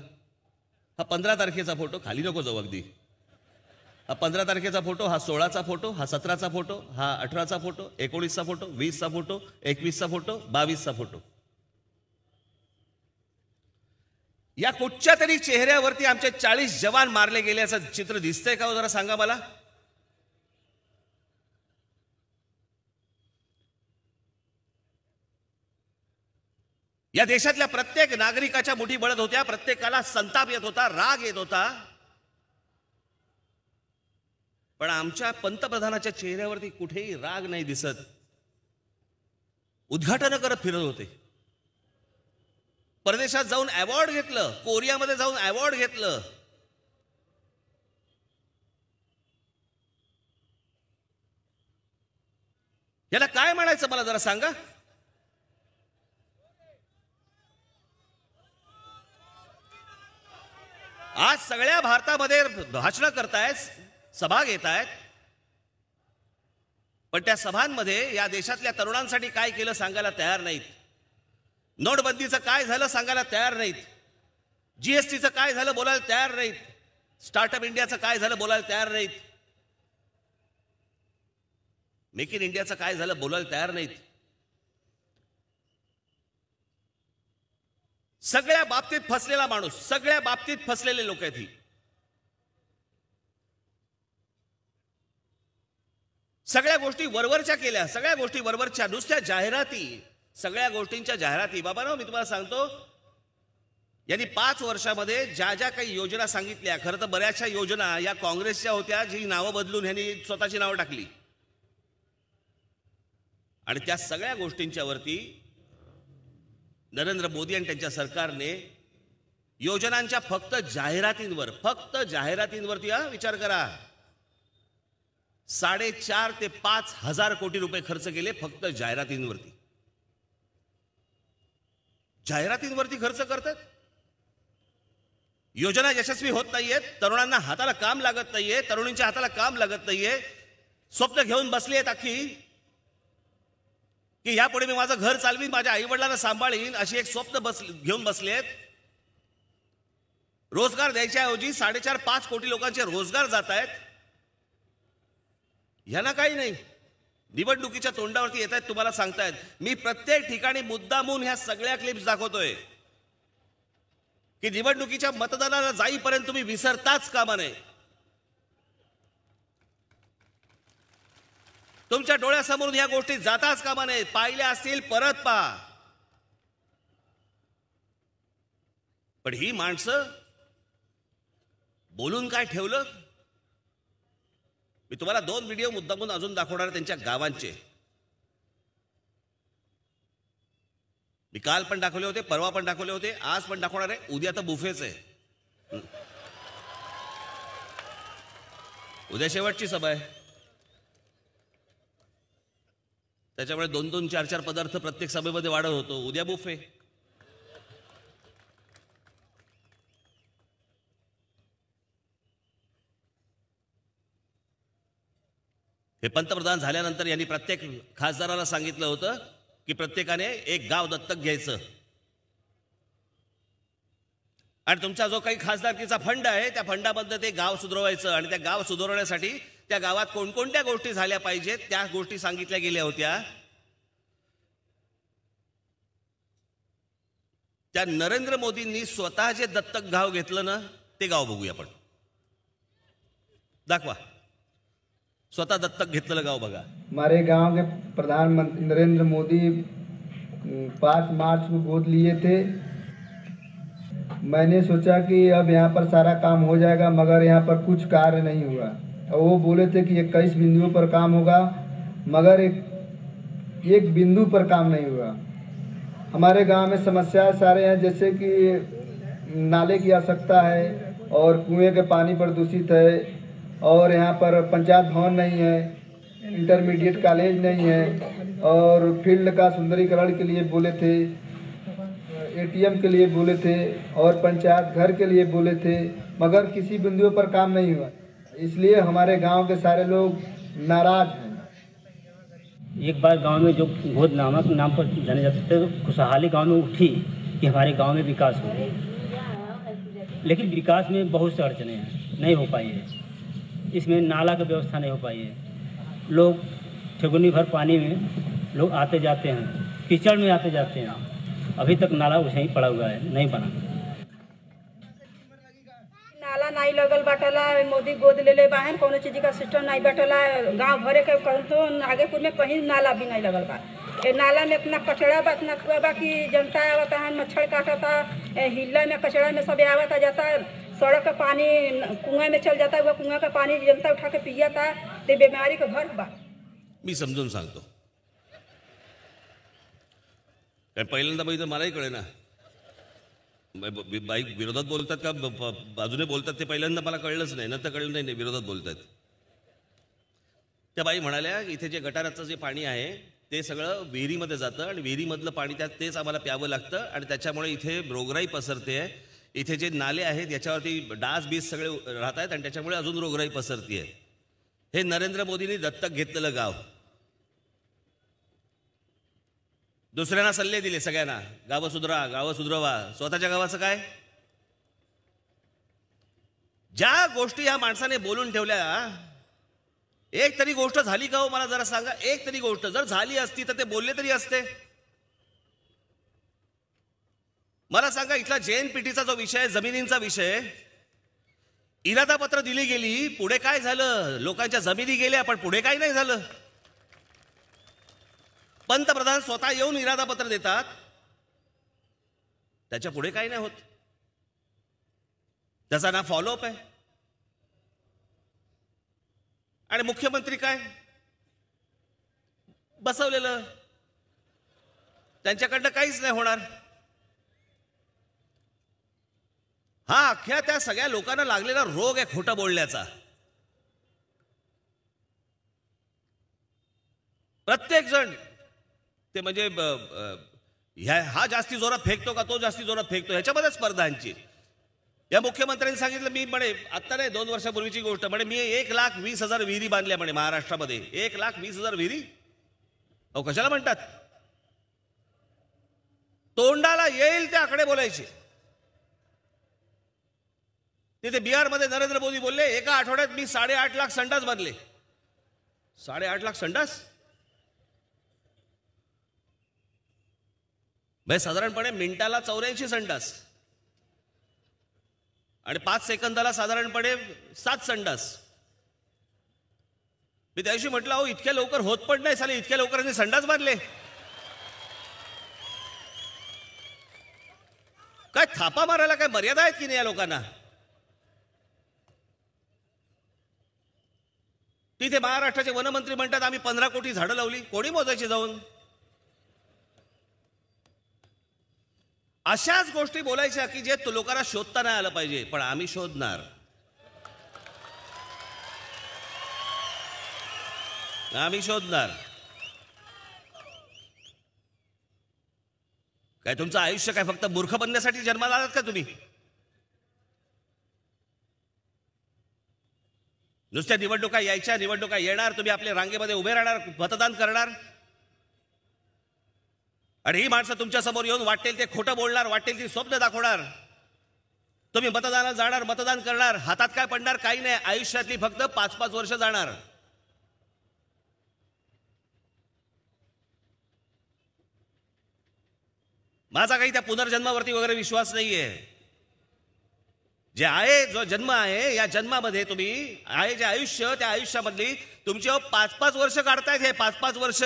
हा पंधरा तारखेचा फोटो खाली नको जाऊ अगदी हा पंधरा तारखेचा फोटो हा सोळाचा फोटो हा सतराचा फोटो हा अठराचा फोटो एकोणीसचा फोटो वीसचा फोटो एकवीसचा फोटो बावीसचा फोटो या कुठच्या तरी चेहऱ्यावरती आमचे चाळीस जवान मारले गेले असं चित्र दिसतंय का हो जरा सांगा मला या देशातल्या प्रत्येक नागरिकाच्या मुठी बळत होत्या प्रत्येकाला संताप येत होता राग येत होता पण आमच्या पंतप्रधानाच्या चेहऱ्यावरती कुठेही राग नाही दिसत उद्घाटन करत फिरत होते परदेशात जाऊन अवॉर्ड घेतलं कोरियामध्ये जाऊन अवॉर्ड घेतलं याला काय म्हणायचं मला जरा सांगा आज सगळ्या भारतामध्ये भाषणं करतायत सभा घेत आहेत पण त्या सभांमध्ये या देशातल्या तरुणांसाठी काय केलं सांगायला तयार नाहीत नोटबंदीचं काय झालं सांगायला तयार नाहीत जीएसटीचं काय झालं बोलायला तयार नाहीत स्टार्टअप इंडियाचं काय झालं बोलायला तयार नाहीत मेक इन इंडियाचं काय झालं बोलायला तयार नाहीत सगळ्या बाबतीत फसलेला माणूस सगळ्या बाबतीत फसलेले लोक आहेत ही सगळ्या गोष्टी वरवरच्या केल्या सगळ्या गोष्टी वरवरच्या नुसत्या जाहिराती सगळ्या गोष्टींच्या जाहिराती बाबा ना मी तुम्हाला सांगतो यांनी पाच वर्षामध्ये ज्या ज्या काही योजना सांगितल्या खरं तर बऱ्याचशा योजना या काँग्रेसच्या होत्या जी नावं बदलून ह्यांनी स्वतःची नावं टाकली आणि त्या सगळ्या गोष्टींच्या वरती नरेंद्र मोदी आणि त्यांच्या सरकारने योजनांच्या फक्त जाहिरातींवर फक्त जाहिरातींवरती विचार करा साडेचार ते पाच हजार कोटी रुपये खर्च केले फक्त जाहिरातींवरती जाहिरातींवरती खर्च करतात योजना यशस्वी होत नाहीयेत तरुणांना हाताला काम लागत नाहीये तरुणींच्या हाताला काम लागत नाहीये स्वप्न घेऊन बसली आहेत आखी की यापुढे मी माझं घर चालवीन माझ्या आईवडिलांना सांभाळीन अशी एक स्वप्न बस घेऊन बसले आहेत रोजगार द्यायच्याऐवजी साडेचार पाच कोटी लोकांचे रोजगार जात आहेत यांना काही नाही निवडणुकीच्या तोंडावरती येत आहेत तुम्हाला सांगतायत मी प्रत्येक ठिकाणी मुद्दामून ह्या सगळ्या क्लिप्स दाखवतोय की निवडणुकीच्या मतदानाला जाईपर्यंत तुम्ही विसरताच कामा नये तुमच्या डोळ्यासमोरून ह्या गोष्टी जाताच कामा नये पाहिल्या असतील परत पहा पण ही माणसं बोलून काय ठेवलं मी तुम्हाला दोन व्हिडिओ मुद्दामून अजून दाखवणार त्यांच्या गावांचे मी काल पण दाखवले होते परवा पण दाखवले होते आज पण दाखवणार आहे उद्या तर बुफेच आहे उद्या शेवटची सभा आहे त्याच्यामुळे दोन दोन चार चार पदार्थ प्रत्येक सभेमध्ये वाढत होतो उद्या बुफे हे पंतप्रधान झाल्यानंतर यांनी प्रत्येक खासदाराला सांगितलं होतं की प्रत्येकाने एक गाव दत्तक घ्यायचं आणि तुमचा जो काही खासदारकीचा फंड आहे त्या फंडाबद्दल ते गाव सुधरवायचं आणि त्या गाव सुधरवण्यासाठी त्या गावात कोणकोणत्या गोष्टी झाल्या पाहिजेत त्या गोष्टी सांगितल्या गेल्या होत्या त्या नरेंद्र मोदींनी स्वतः जे दत्तक गाव घेतलं ना ते गाव बघूया आपण दाखवा स्वतः दत्तक घेतलं लगाओ बगा हमारे गांव के प्रधानमंत्री नरेंद्र मोदी पाँच मार्च को गोद लिए थे मैंने सोचा कि अब यहाँ पर सारा काम हो जाएगा मगर यहाँ पर कुछ कार्य नहीं हुआ और वो बोले थे कि इक्कीस बिंदुओं पर काम होगा मगर एक एक बिंदु पर काम नहीं हुआ हमारे गांव में समस्या सारे हैं जैसे कि नाले की आवश्यकता है और कुएं के पानी प्रदूषित है और यहाँ पर पंचायत भवन नहीं है इंटरमीडिएट कॉलेज नहीं है और फील्ड का सुंदरीकरण के लिए बोले थे एटीएम के लिए बोले थे और पंचायत घर के लिए बोले थे मगर किसी बिंदुओं पर काम नहीं हुआ इसलिए हमारे गांव के सारे लोग नाराज हैं एक बार गांव में जो गोद नामक नाम पर जाने जाते थे तो खुशहाली गाँव में उठी कि हमारे गाँव में विकास हो लेकिन विकास में बहुत से अड़चने हैं नहीं हो पाई है इसमें नाला की व्यवस्था नहीं हो पाई है लोग ठेगुनी भर पानी में लोग आते जाते हैं कीचड़ में आते जाते हैं अभी तक नाला उसे ही पड़ा हुआ है नहीं बना नाला नहीं लगल बाटला मोदी गोद ले ले बाहन कोनो चीज का सिस्टम नहीं बाटला गांव भरे के कहूँ तो नागेपुर में कहीं नाला भी नहीं लगल बा ए नाला में इतना कचरा बा इतना बा कि जनता आवता है मच्छर काटाता हिल्ला में कचरा में सब आवता जाता है सड़क का पानी कुएं में चल जाता है वह का पानी जनता उठा के ते बीमारी का घर बा मी समजून सांगतो काय पहिल्यांदा बघितलं मलाही कळे ना बाईक विरोधात बोलतात का बाजूने बोलतात ते पहिल्यांदा मला कळलंच नाही नंतर कळलं नाही नाही विरोधात बोलतात त्या बाई म्हणाल्या इथे जे गटाराचं जे पाणी आहे ते सगळं विहिरीमध्ये जातं आणि विहिरीमधलं पाणी त्यात तेच आम्हाला प्यावं लागतं आणि त्याच्यामुळे इथे रोगराई पसरते आहे इथे जे नाले आहेत याच्यावरती डास बीस सगळे राहत आहेत आणि त्याच्यामुळे अजून रोगराई पसरती आहे हे नरेंद्र मोदींनी दत्तक घेतलेलं गाव दुसऱ्यांना सल्ले दिले सगळ्यांना गाव सुधरा गावं सुधरवा स्वतःच्या गावाचं काय ज्या गोष्टी ह्या माणसाने बोलून ठेवल्या एक तरी गोष्ट झाली का हो मला जरा सांगा एक तरी गोष्ट जर झाली असती तर ते बोलले तरी असते मला सांगा इथला जे एन जो विषय जमिनींचा विषय इरादापत्र दिली गेली पुढे काय झालं लोकांच्या जमिनी गेल्या पण पुढे काय नाही झालं पंतप्रधान स्वतः येऊन इरादापत्र देतात त्याच्या पुढे काय नाही होत त्याचा ना फॉलोअप आहे आणि मुख्यमंत्री काय बसवलेलं त्यांच्याकडनं काहीच नाही होणार हा अख्ख्या त्या सगळ्या लोकांना लागलेला रोग आहे खोटं बोलण्याचा प्रत्येक जण ते म्हणजे ह्या हा जास्ती जोरात फेकतो का तो जास्ती जोरात फेकतो ह्याच्यामध्ये स्पर्धांची या मुख्यमंत्र्यांनी सांगितलं मी म्हणे आत्ता नाही दोन वर्षापूर्वीची गोष्ट म्हणे मी एक लाख वीस हजार विहिरी बांधल्या म्हणे महाराष्ट्रामध्ये एक लाख वीस हजार विहिरी अहो कशाला म्हणतात तोंडाला येईल ते आकडे बोलायचे तिथे बिहारमध्ये नरेंद्र मोदी बोलले एका आठवड्यात मी साडेआठ लाख संडास बांधले साडेआठ लाख संडास भाई म्हणजे साधारणपणे मिनिटाला चौऱ्याऐंशी संडास आणि पाच सेकंदाला साधारणपणे सात संडास मी त्याविषयी म्हटलं अहो इतक्या लवकर होत पण नाही साले इतक्या लवकर संडास बांधले काय थापा मारायला काय मर्यादा आहेत की नाही या लोकांना तिथे महाराष्ट्राचे वनमंत्री म्हणतात आम्ही पंधरा कोटी झाडं लावली कोणी मोजायची जाऊन अशाच गोष्टी बोलायच्या की जे लोकांना शोधता नाही आलं पाहिजे पण आम्ही शोधणार आम्ही शोधणार काय तुमचं आयुष्य काय फक्त मूर्ख बनण्यासाठी जन्माला आलात का तुम्ही नुसत्या निवडणुका यायच्या निवडणुका येणार तुम्ही आपल्या रांगेमध्ये उभे राहणार मतदान करणार आणि ही माणसं तुमच्या समोर येऊन वाटेल ते खोटं बोलणार वाटेल ती स्वप्न दाखवणार तुम्ही मतदानाला जाणार मतदान करणार हातात काय पडणार काही नाही आयुष्यातली फक्त पाच पाच वर्ष जाणार माझा काही त्या पुनर्जन्मावरती वगैरे विश्वास नाहीये जे आहे जो जन्म आहे या जन्मामध्ये तुम्ही आहे जे आयुष्य त्या आयुष्यामधली तुमची पाच पाच वर्ष काढतायत हे पाच पाच वर्ष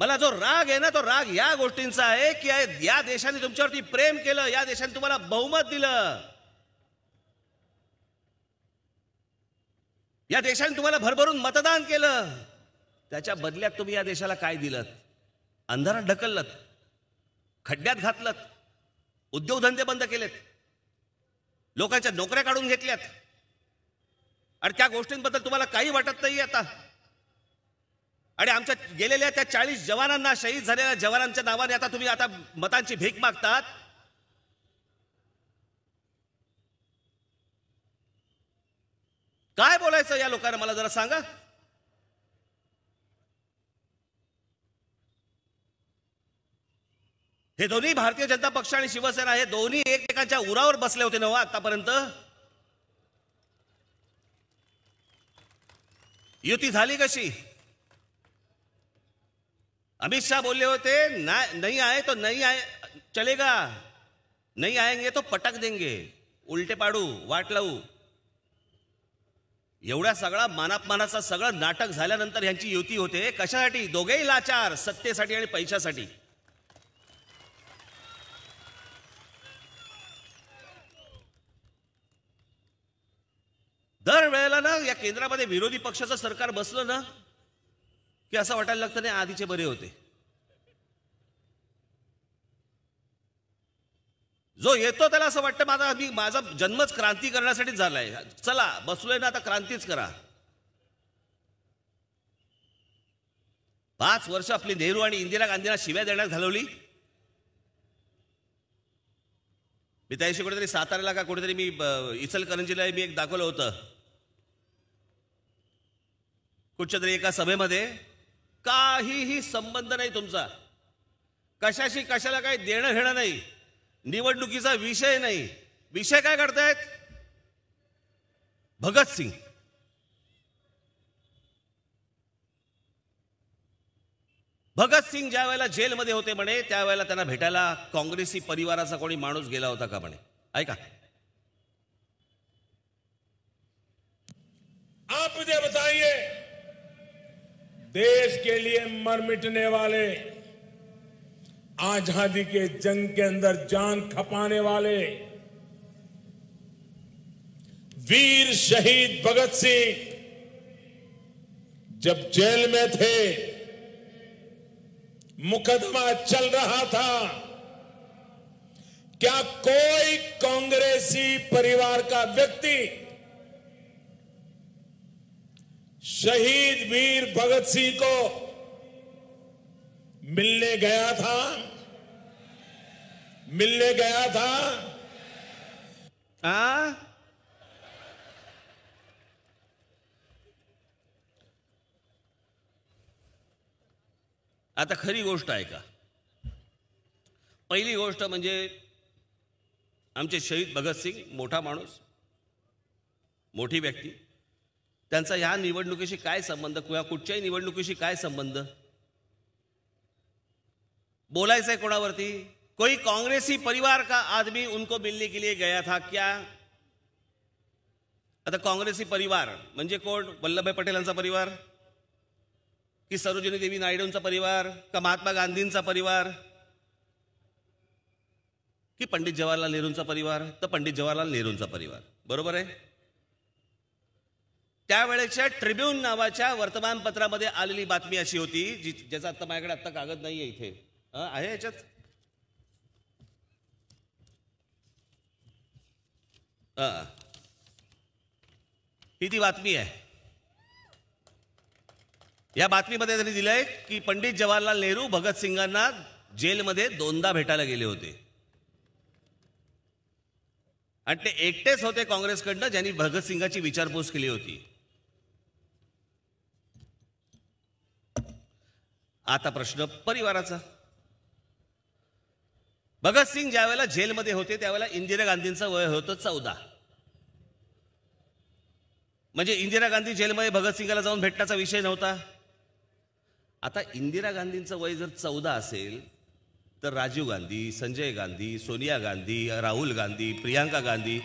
मला जो राग आहे ना तो राग या गोष्टींचा आहे की या देशाने तुमच्यावरती प्रेम केलं या देशाने तुम्हाला बहुमत दिलं या देशाने तुम्हाला भरभरून मतदान केलं त्याच्या बदल्यात तुम्ही या देशाला काय दिलं अंधारात ढकललं खड्ड्यात घातलं उद्योगधंदे बंद केलेत लोकांच्या नोकऱ्या काढून घेतल्यात आणि त्या गोष्टींबद्दल तुम्हाला काही वाटत नाही आता आणि आमच्या गेलेल्या त्या चाळीस जवानांना शहीद झालेल्या जवानांच्या नावाने आता तुम्ही आता मतांची भीक मागतात काय बोलायचं या लोकांना मला जरा सांगा हे दोन्ही भारतीय जनता पक्ष आणि शिवसेना हे दोन्ही एकमेकांच्या उरावर बसले होते नव्हा हो आतापर्यंत युती झाली कशी अमित शाह बोलले होते नाही आहे तो नाही आहे चलेगा नाही आएंगे तो पटक देंगे उलटे पाडू वाट लावू एवढ्या सगळा मानापमानाचा सगळं नाटक झाल्यानंतर यांची युती होते कशासाठी दोघेही लाचार सत्तेसाठी आणि पैशासाठी दर वेळेला ना या केंद्रामध्ये विरोधी पक्षाचं सरकार बसलं ना की असं वाटायला लागतं नाही आधीचे बरे होते जो येतो त्याला असं वाटतं माझा मी माझा जन्मच क्रांती करण्यासाठीच झालाय चला बसलोय ना आता क्रांतीच करा पाच वर्ष आपली नेहरू आणि इंदिरा गांधींना शिव्या देण्यात घालवली मी त्याविषयी कुठेतरी साताऱ्याला का कुठेतरी मी इचलकरंजीला मी एक दाखवलं होतं कुठच्या तरी एका सभेमध्ये काहीही संबंध नाही तुमचा कशाशी कशाला काही देणं घेणं नाही निवडणुकीचा विषय नाही विषय काय करतायत भगतसिंग भगतसिंग ज्या वेळेला जेलमध्ये होते म्हणे त्यावेळेला त्यांना भेटायला काँग्रेसी परिवाराचा कोणी माणूस गेला होता का म्हणे ऐका आप मुझे बताइए देश के लिए मर मिटने वाले आजादी के जंग के अंदर जान खपाने वाले वीर शहीद भगत सिंह जब जेल में थे मुकदमा चल रहा था क्या कोई कांग्रेसी परिवार का व्यक्ति शहीद वीर भगत सिंह को मिलने गया था मिलने गया था आ? आता खरी गोष्ट आहे का पहिली गोष्ट म्हणजे आमचे शहीद भगतसिंग मोठा माणूस मोठी व्यक्ती त्यांचा ह्या निवडणुकीशी काय संबंध किंवा कुठच्याही निवडणुकीशी काय संबंध बोलायचं आहे कोणावरती कोई काँग्रेसी परिवार का आदमी उनको मिलने के लिए गया था क्या आता काँग्रेसी परिवार म्हणजे कोण वल्लभभाई पटेलांचा परिवार की सरोजिनी देवी नायडूंचा परिवार का महात्मा गांधींचा परिवार की पंडित जवाहरलाल नेहरूंचा परिवार तर पंडित जवाहरलाल नेहरूंचा परिवार बरोबर आहे त्यावेळेच्या ट्रिब्यून नावाच्या वर्तमानपत्रामध्ये आलेली बातमी अशी होती जी ज्याचा आत्ता माझ्याकडे आत्ता कागद नाही आहे इथे आहे याच्यात ही ती बातमी आहे या बातमीमध्ये त्यांनी दिलंय की पंडित जवाहरलाल नेहरू भगतसिंगांना जेलमध्ये दोनदा भेटायला गेले होते आणि ते एकटेच होते काँग्रेसकडनं ज्यांनी भगतसिंगाची विचारपूस केली होती आता प्रश्न परिवाराचा भगतसिंग ज्यावेळेला जेलमध्ये होते त्यावेळेला इंदिरा गांधींचं वय होतं चौदा म्हणजे इंदिरा गांधी जेलमध्ये भगतसिंगाला जाऊन भेटण्याचा विषय नव्हता आता इंदिरा गांधींचं वय जर चौदा असेल तर राजीव गांधी संजय गांधी सोनिया गांधी राहुल गांधी प्रियांका गांधी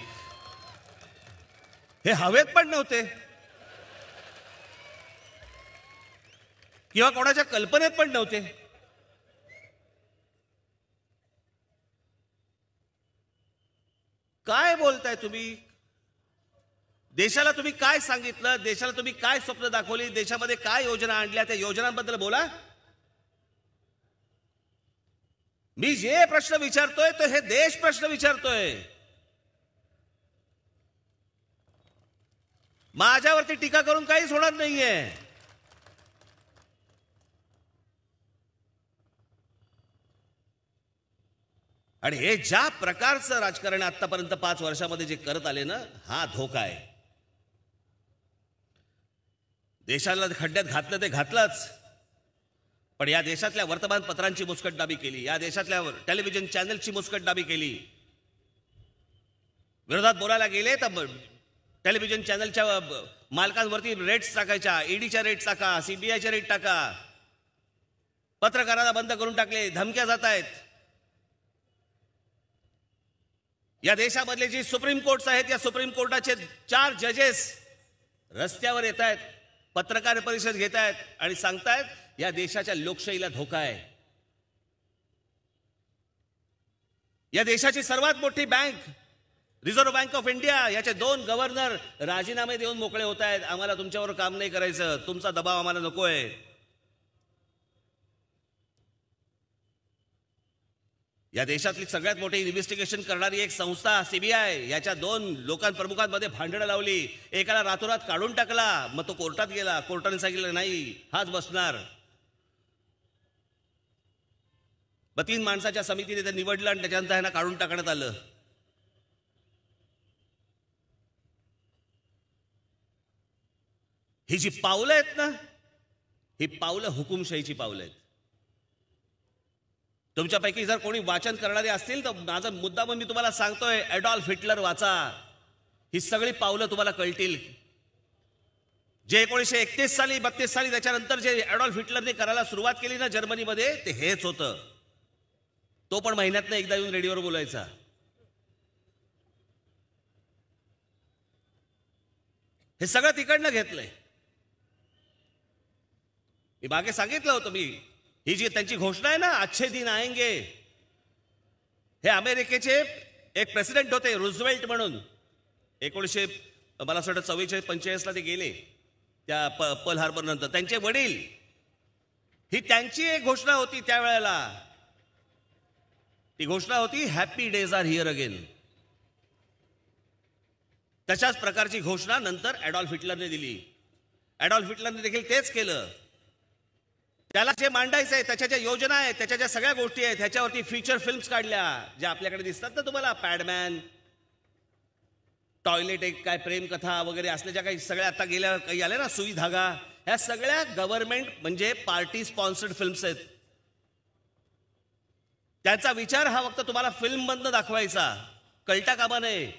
हे हवेत पण नव्हते किंवा कोणाच्या कल्पनेत पण नव्हते काय बोलताय तुम्ही देशाला तुम्ही काय सांगितलं देशाला तुम्ही काय स्वप्न दाखवली देशामध्ये काय योजना आणल्या त्या योजनांबद्दल बोला मी जे प्रश्न विचारतोय तो हे देश प्रश्न विचारतोय माझ्यावरती टीका करून काहीच होणार नाहीये आणि हे ज्या प्रकारचं राजकारण आतापर्यंत पाच वर्षामध्ये जे करत आले ना हा धोका आहे देशाला खड्ड्यात घातलं ते घातलंच पण या देशातल्या वर्तमानपत्रांची डाबी केली या देशातल्या टेलिव्हिजन चॅनलची डाबी केली विरोधात बोलायला गेले तर टेलिव्हिजन चॅनलच्या मालकांवरती रेट्स टाकायच्या ईडीच्या रेट टाका सीबीआयच्या रेट टाका पत्रकाराला बंद करून टाकले धमक्या जात आहेत या देशामधले जी सुप्रीम कोर्ट्स आहेत या सुप्रीम कोर्टाचे चार जजेस रस्त्यावर येत आहेत पत्रकार परिषद घेत आहेत आणि सांगतायत या देशाच्या लोकशाहीला धोका आहे या देशाची सर्वात मोठी bank reserve bank of India याचे दोन गव्हर्नर राजीनामे देऊन मोकळे होत आहेत आम्हाला तुमच्यावर काम नाही करायचं तुमचा दबाव आम्हाला नको आहे या देशातली सगळ्यात मोठी इन्व्हेस्टिगेशन करणारी एक संस्था सीबीआय याच्या दोन लोकांप्रमुखांमध्ये भांडणं लावली एकाला रातोरात काढून टाकला मग तो कोर्टात गेला कोर्टाने सांगितलं नाही हाच बसणार मग तीन माणसाच्या समितीने ते निवडलं आणि त्याच्यानंतर ह्यांना काढून टाकण्यात आलं ही जी पावलं आहेत ना ही पावलं हुकुमशाहीची पावलं आहेत तुमच्यापैकी जर कोणी वाचन करणारे असतील तर माझा मुद्दा पण मी तुम्हाला सांगतोय ॲडॉल्फ हिटलर वाचा ही सगळी पावलं तुम्हाला कळतील जे एकोणीसशे एकतीस साली बत्तीस साली त्याच्यानंतर जे ॲडॉल्फ हिटलरने करायला सुरुवात केली ना जर्मनीमध्ये ते हेच होतं तो पण महिन्यातनं एकदा येऊन रेडिओवर बोलायचा हे सगळं तिकडनं घेतलंय मी मागे सांगितलं होतं मी ही जी त्यांची घोषणा आहे ना अच्छे दिन आएंगे हे अमेरिकेचे एक प्रेसिडेंट होते रुजवेल्ट म्हणून एकोणीसशे मला असं वाटतं चव्वेचाळीस पंचेचाळीसला ते गेले त्या प पल हार्बर नंतर त्यांचे वडील ही त्यांची एक घोषणा होती त्यावेळेला ती घोषणा होती happy days are here again तशाच प्रकारची घोषणा नंतर ॲडॉल्फ हिटलरने दिली ॲडॉल्फ हिटलरने देखील तेच केलं त्याला जे मांडायचं आहे त्याच्या ज्या योजना आहेत त्याच्या ज्या सगळ्या गोष्टी आहेत ह्याच्यावरती फीचर फिल्म्स काढल्या ज्या आपल्याकडे दिसतात ना तुम्हाला पॅडमॅन टॉयलेट एक काय प्रेम कथा वगैरे असल्या ज्या काही सगळ्या आता गेल्या काही आल्या ना सुई धागा ह्या सगळ्या गव्हर्नमेंट म्हणजे पार्टी स्पॉन्सर्ड फिल्म्स आहेत त्याचा विचार हा फक्त तुम्हाला फिल्म मधनं दाखवायचा कळटा कामा नये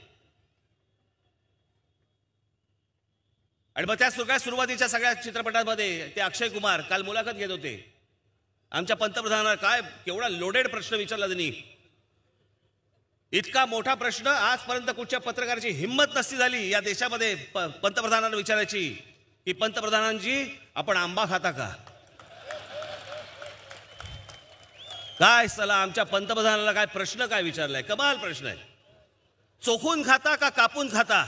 आणि मग त्या सगळ्या सुरुवातीच्या सगळ्या चित्रपटांमध्ये ते अक्षय कुमार काल मुलाखत घेत होते आमच्या पंतप्रधानांना काय केवढा लोडेड प्रश्न विचारला त्यांनी इतका मोठा प्रश्न आजपर्यंत कुठच्या पत्रकाराची हिंमत नसती झाली या देशामध्ये पंतप्रधानांना विचारायची की पंतप्रधानांची आपण आंबा खाता का काय चला आमच्या पंतप्रधानाला काय प्रश्न काय विचारलाय कमाल प्रश्न आहे चोखून खाता का कापून खाता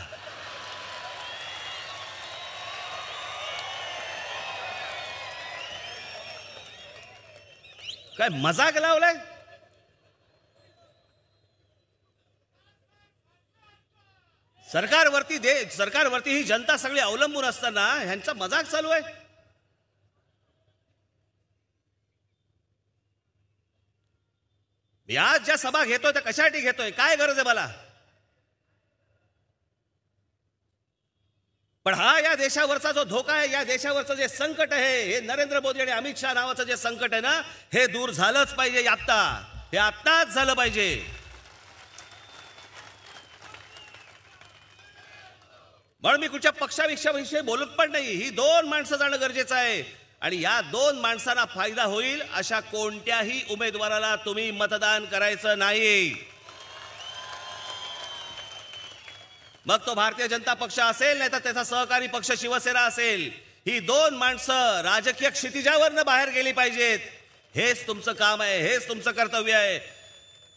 काय मजाक लावलाय सरकारवरती दे सरकारवरती ही जनता सगळी अवलंबून असताना ह्यांचा मजाक चालू आहे या ज्या सभा घेतोय त्या कशासाठी घेतोय काय गरज आहे मला पण हा या देशावरचा जो धोका आहे या देशावरचं जे संकट आहे हे नरेंद्र मोदी आणि अमित शहा नावाचं जे संकट आहे ना हे दूर झालंच पाहिजे आत्ता हे आत्ताच झालं पाहिजे म्हणून मी कुठच्या पक्षाविषयाविषयी बोलत पण नाही ही दोन माणसं जाणं गरजेचं आहे आणि या दोन माणसांना फायदा होईल अशा कोणत्याही उमेदवाराला तुम्ही मतदान करायचं नाही मग तो भारतीय जनता पक्ष असेल नाही तर त्याचा सहकारी पक्ष शिवसेना असेल ही दोन माणसं राजकीय क्षितिजावरनं बाहेर गेली पाहिजेत हेच तुमचं काम आहे हेच तुमचं कर्तव्य आहे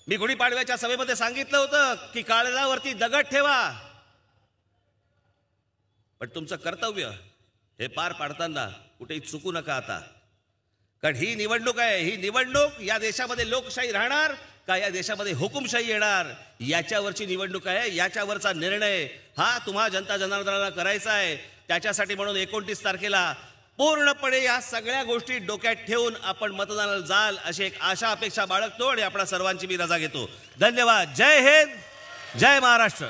मी गुढीपाडव्याच्या सभेमध्ये सांगितलं होतं की काळजावरती दगड ठेवा पण तुमचं कर्तव्य हे पार पाडताना कुठेही चुकू नका आता कारण ही निवडणूक आहे ही निवडणूक या देशामध्ये लोकशाही राहणार का या देशामध्ये हुकुमशाही येणार याच्यावरची निवडणूक आहे याच्यावरचा निर्णय हा तुम्हा जनता जनार्दनाला करायचा आहे त्याच्यासाठी म्हणून एकोणतीस तारखेला पूर्णपणे या सगळ्या गोष्टी डोक्यात ठेवून आपण मतदानाला जाल अशी एक आशा अपेक्षा बाळगतो आणि आपल्या सर्वांची मी रजा घेतो धन्यवाद जय हिंद जय महाराष्ट्र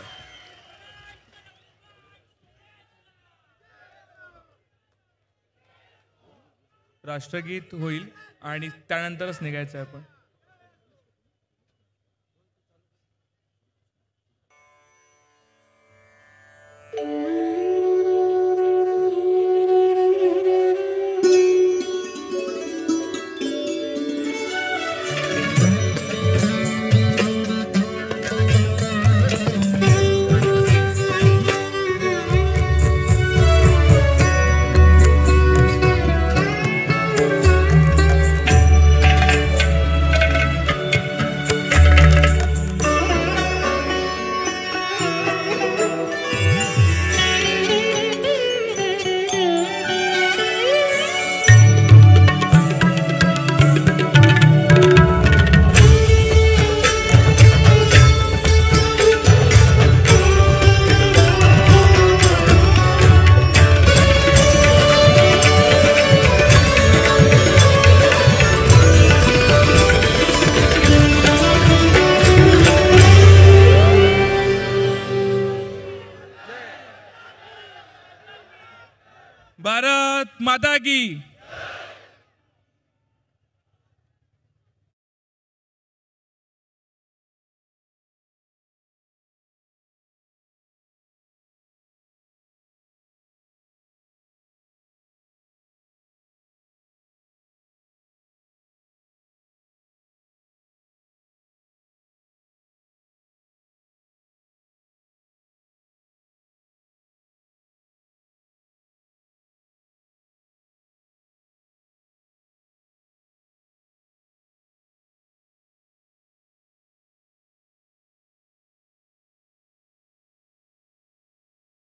राष्ट्रगीत होईल आणि त्यानंतरच निघायचं आपण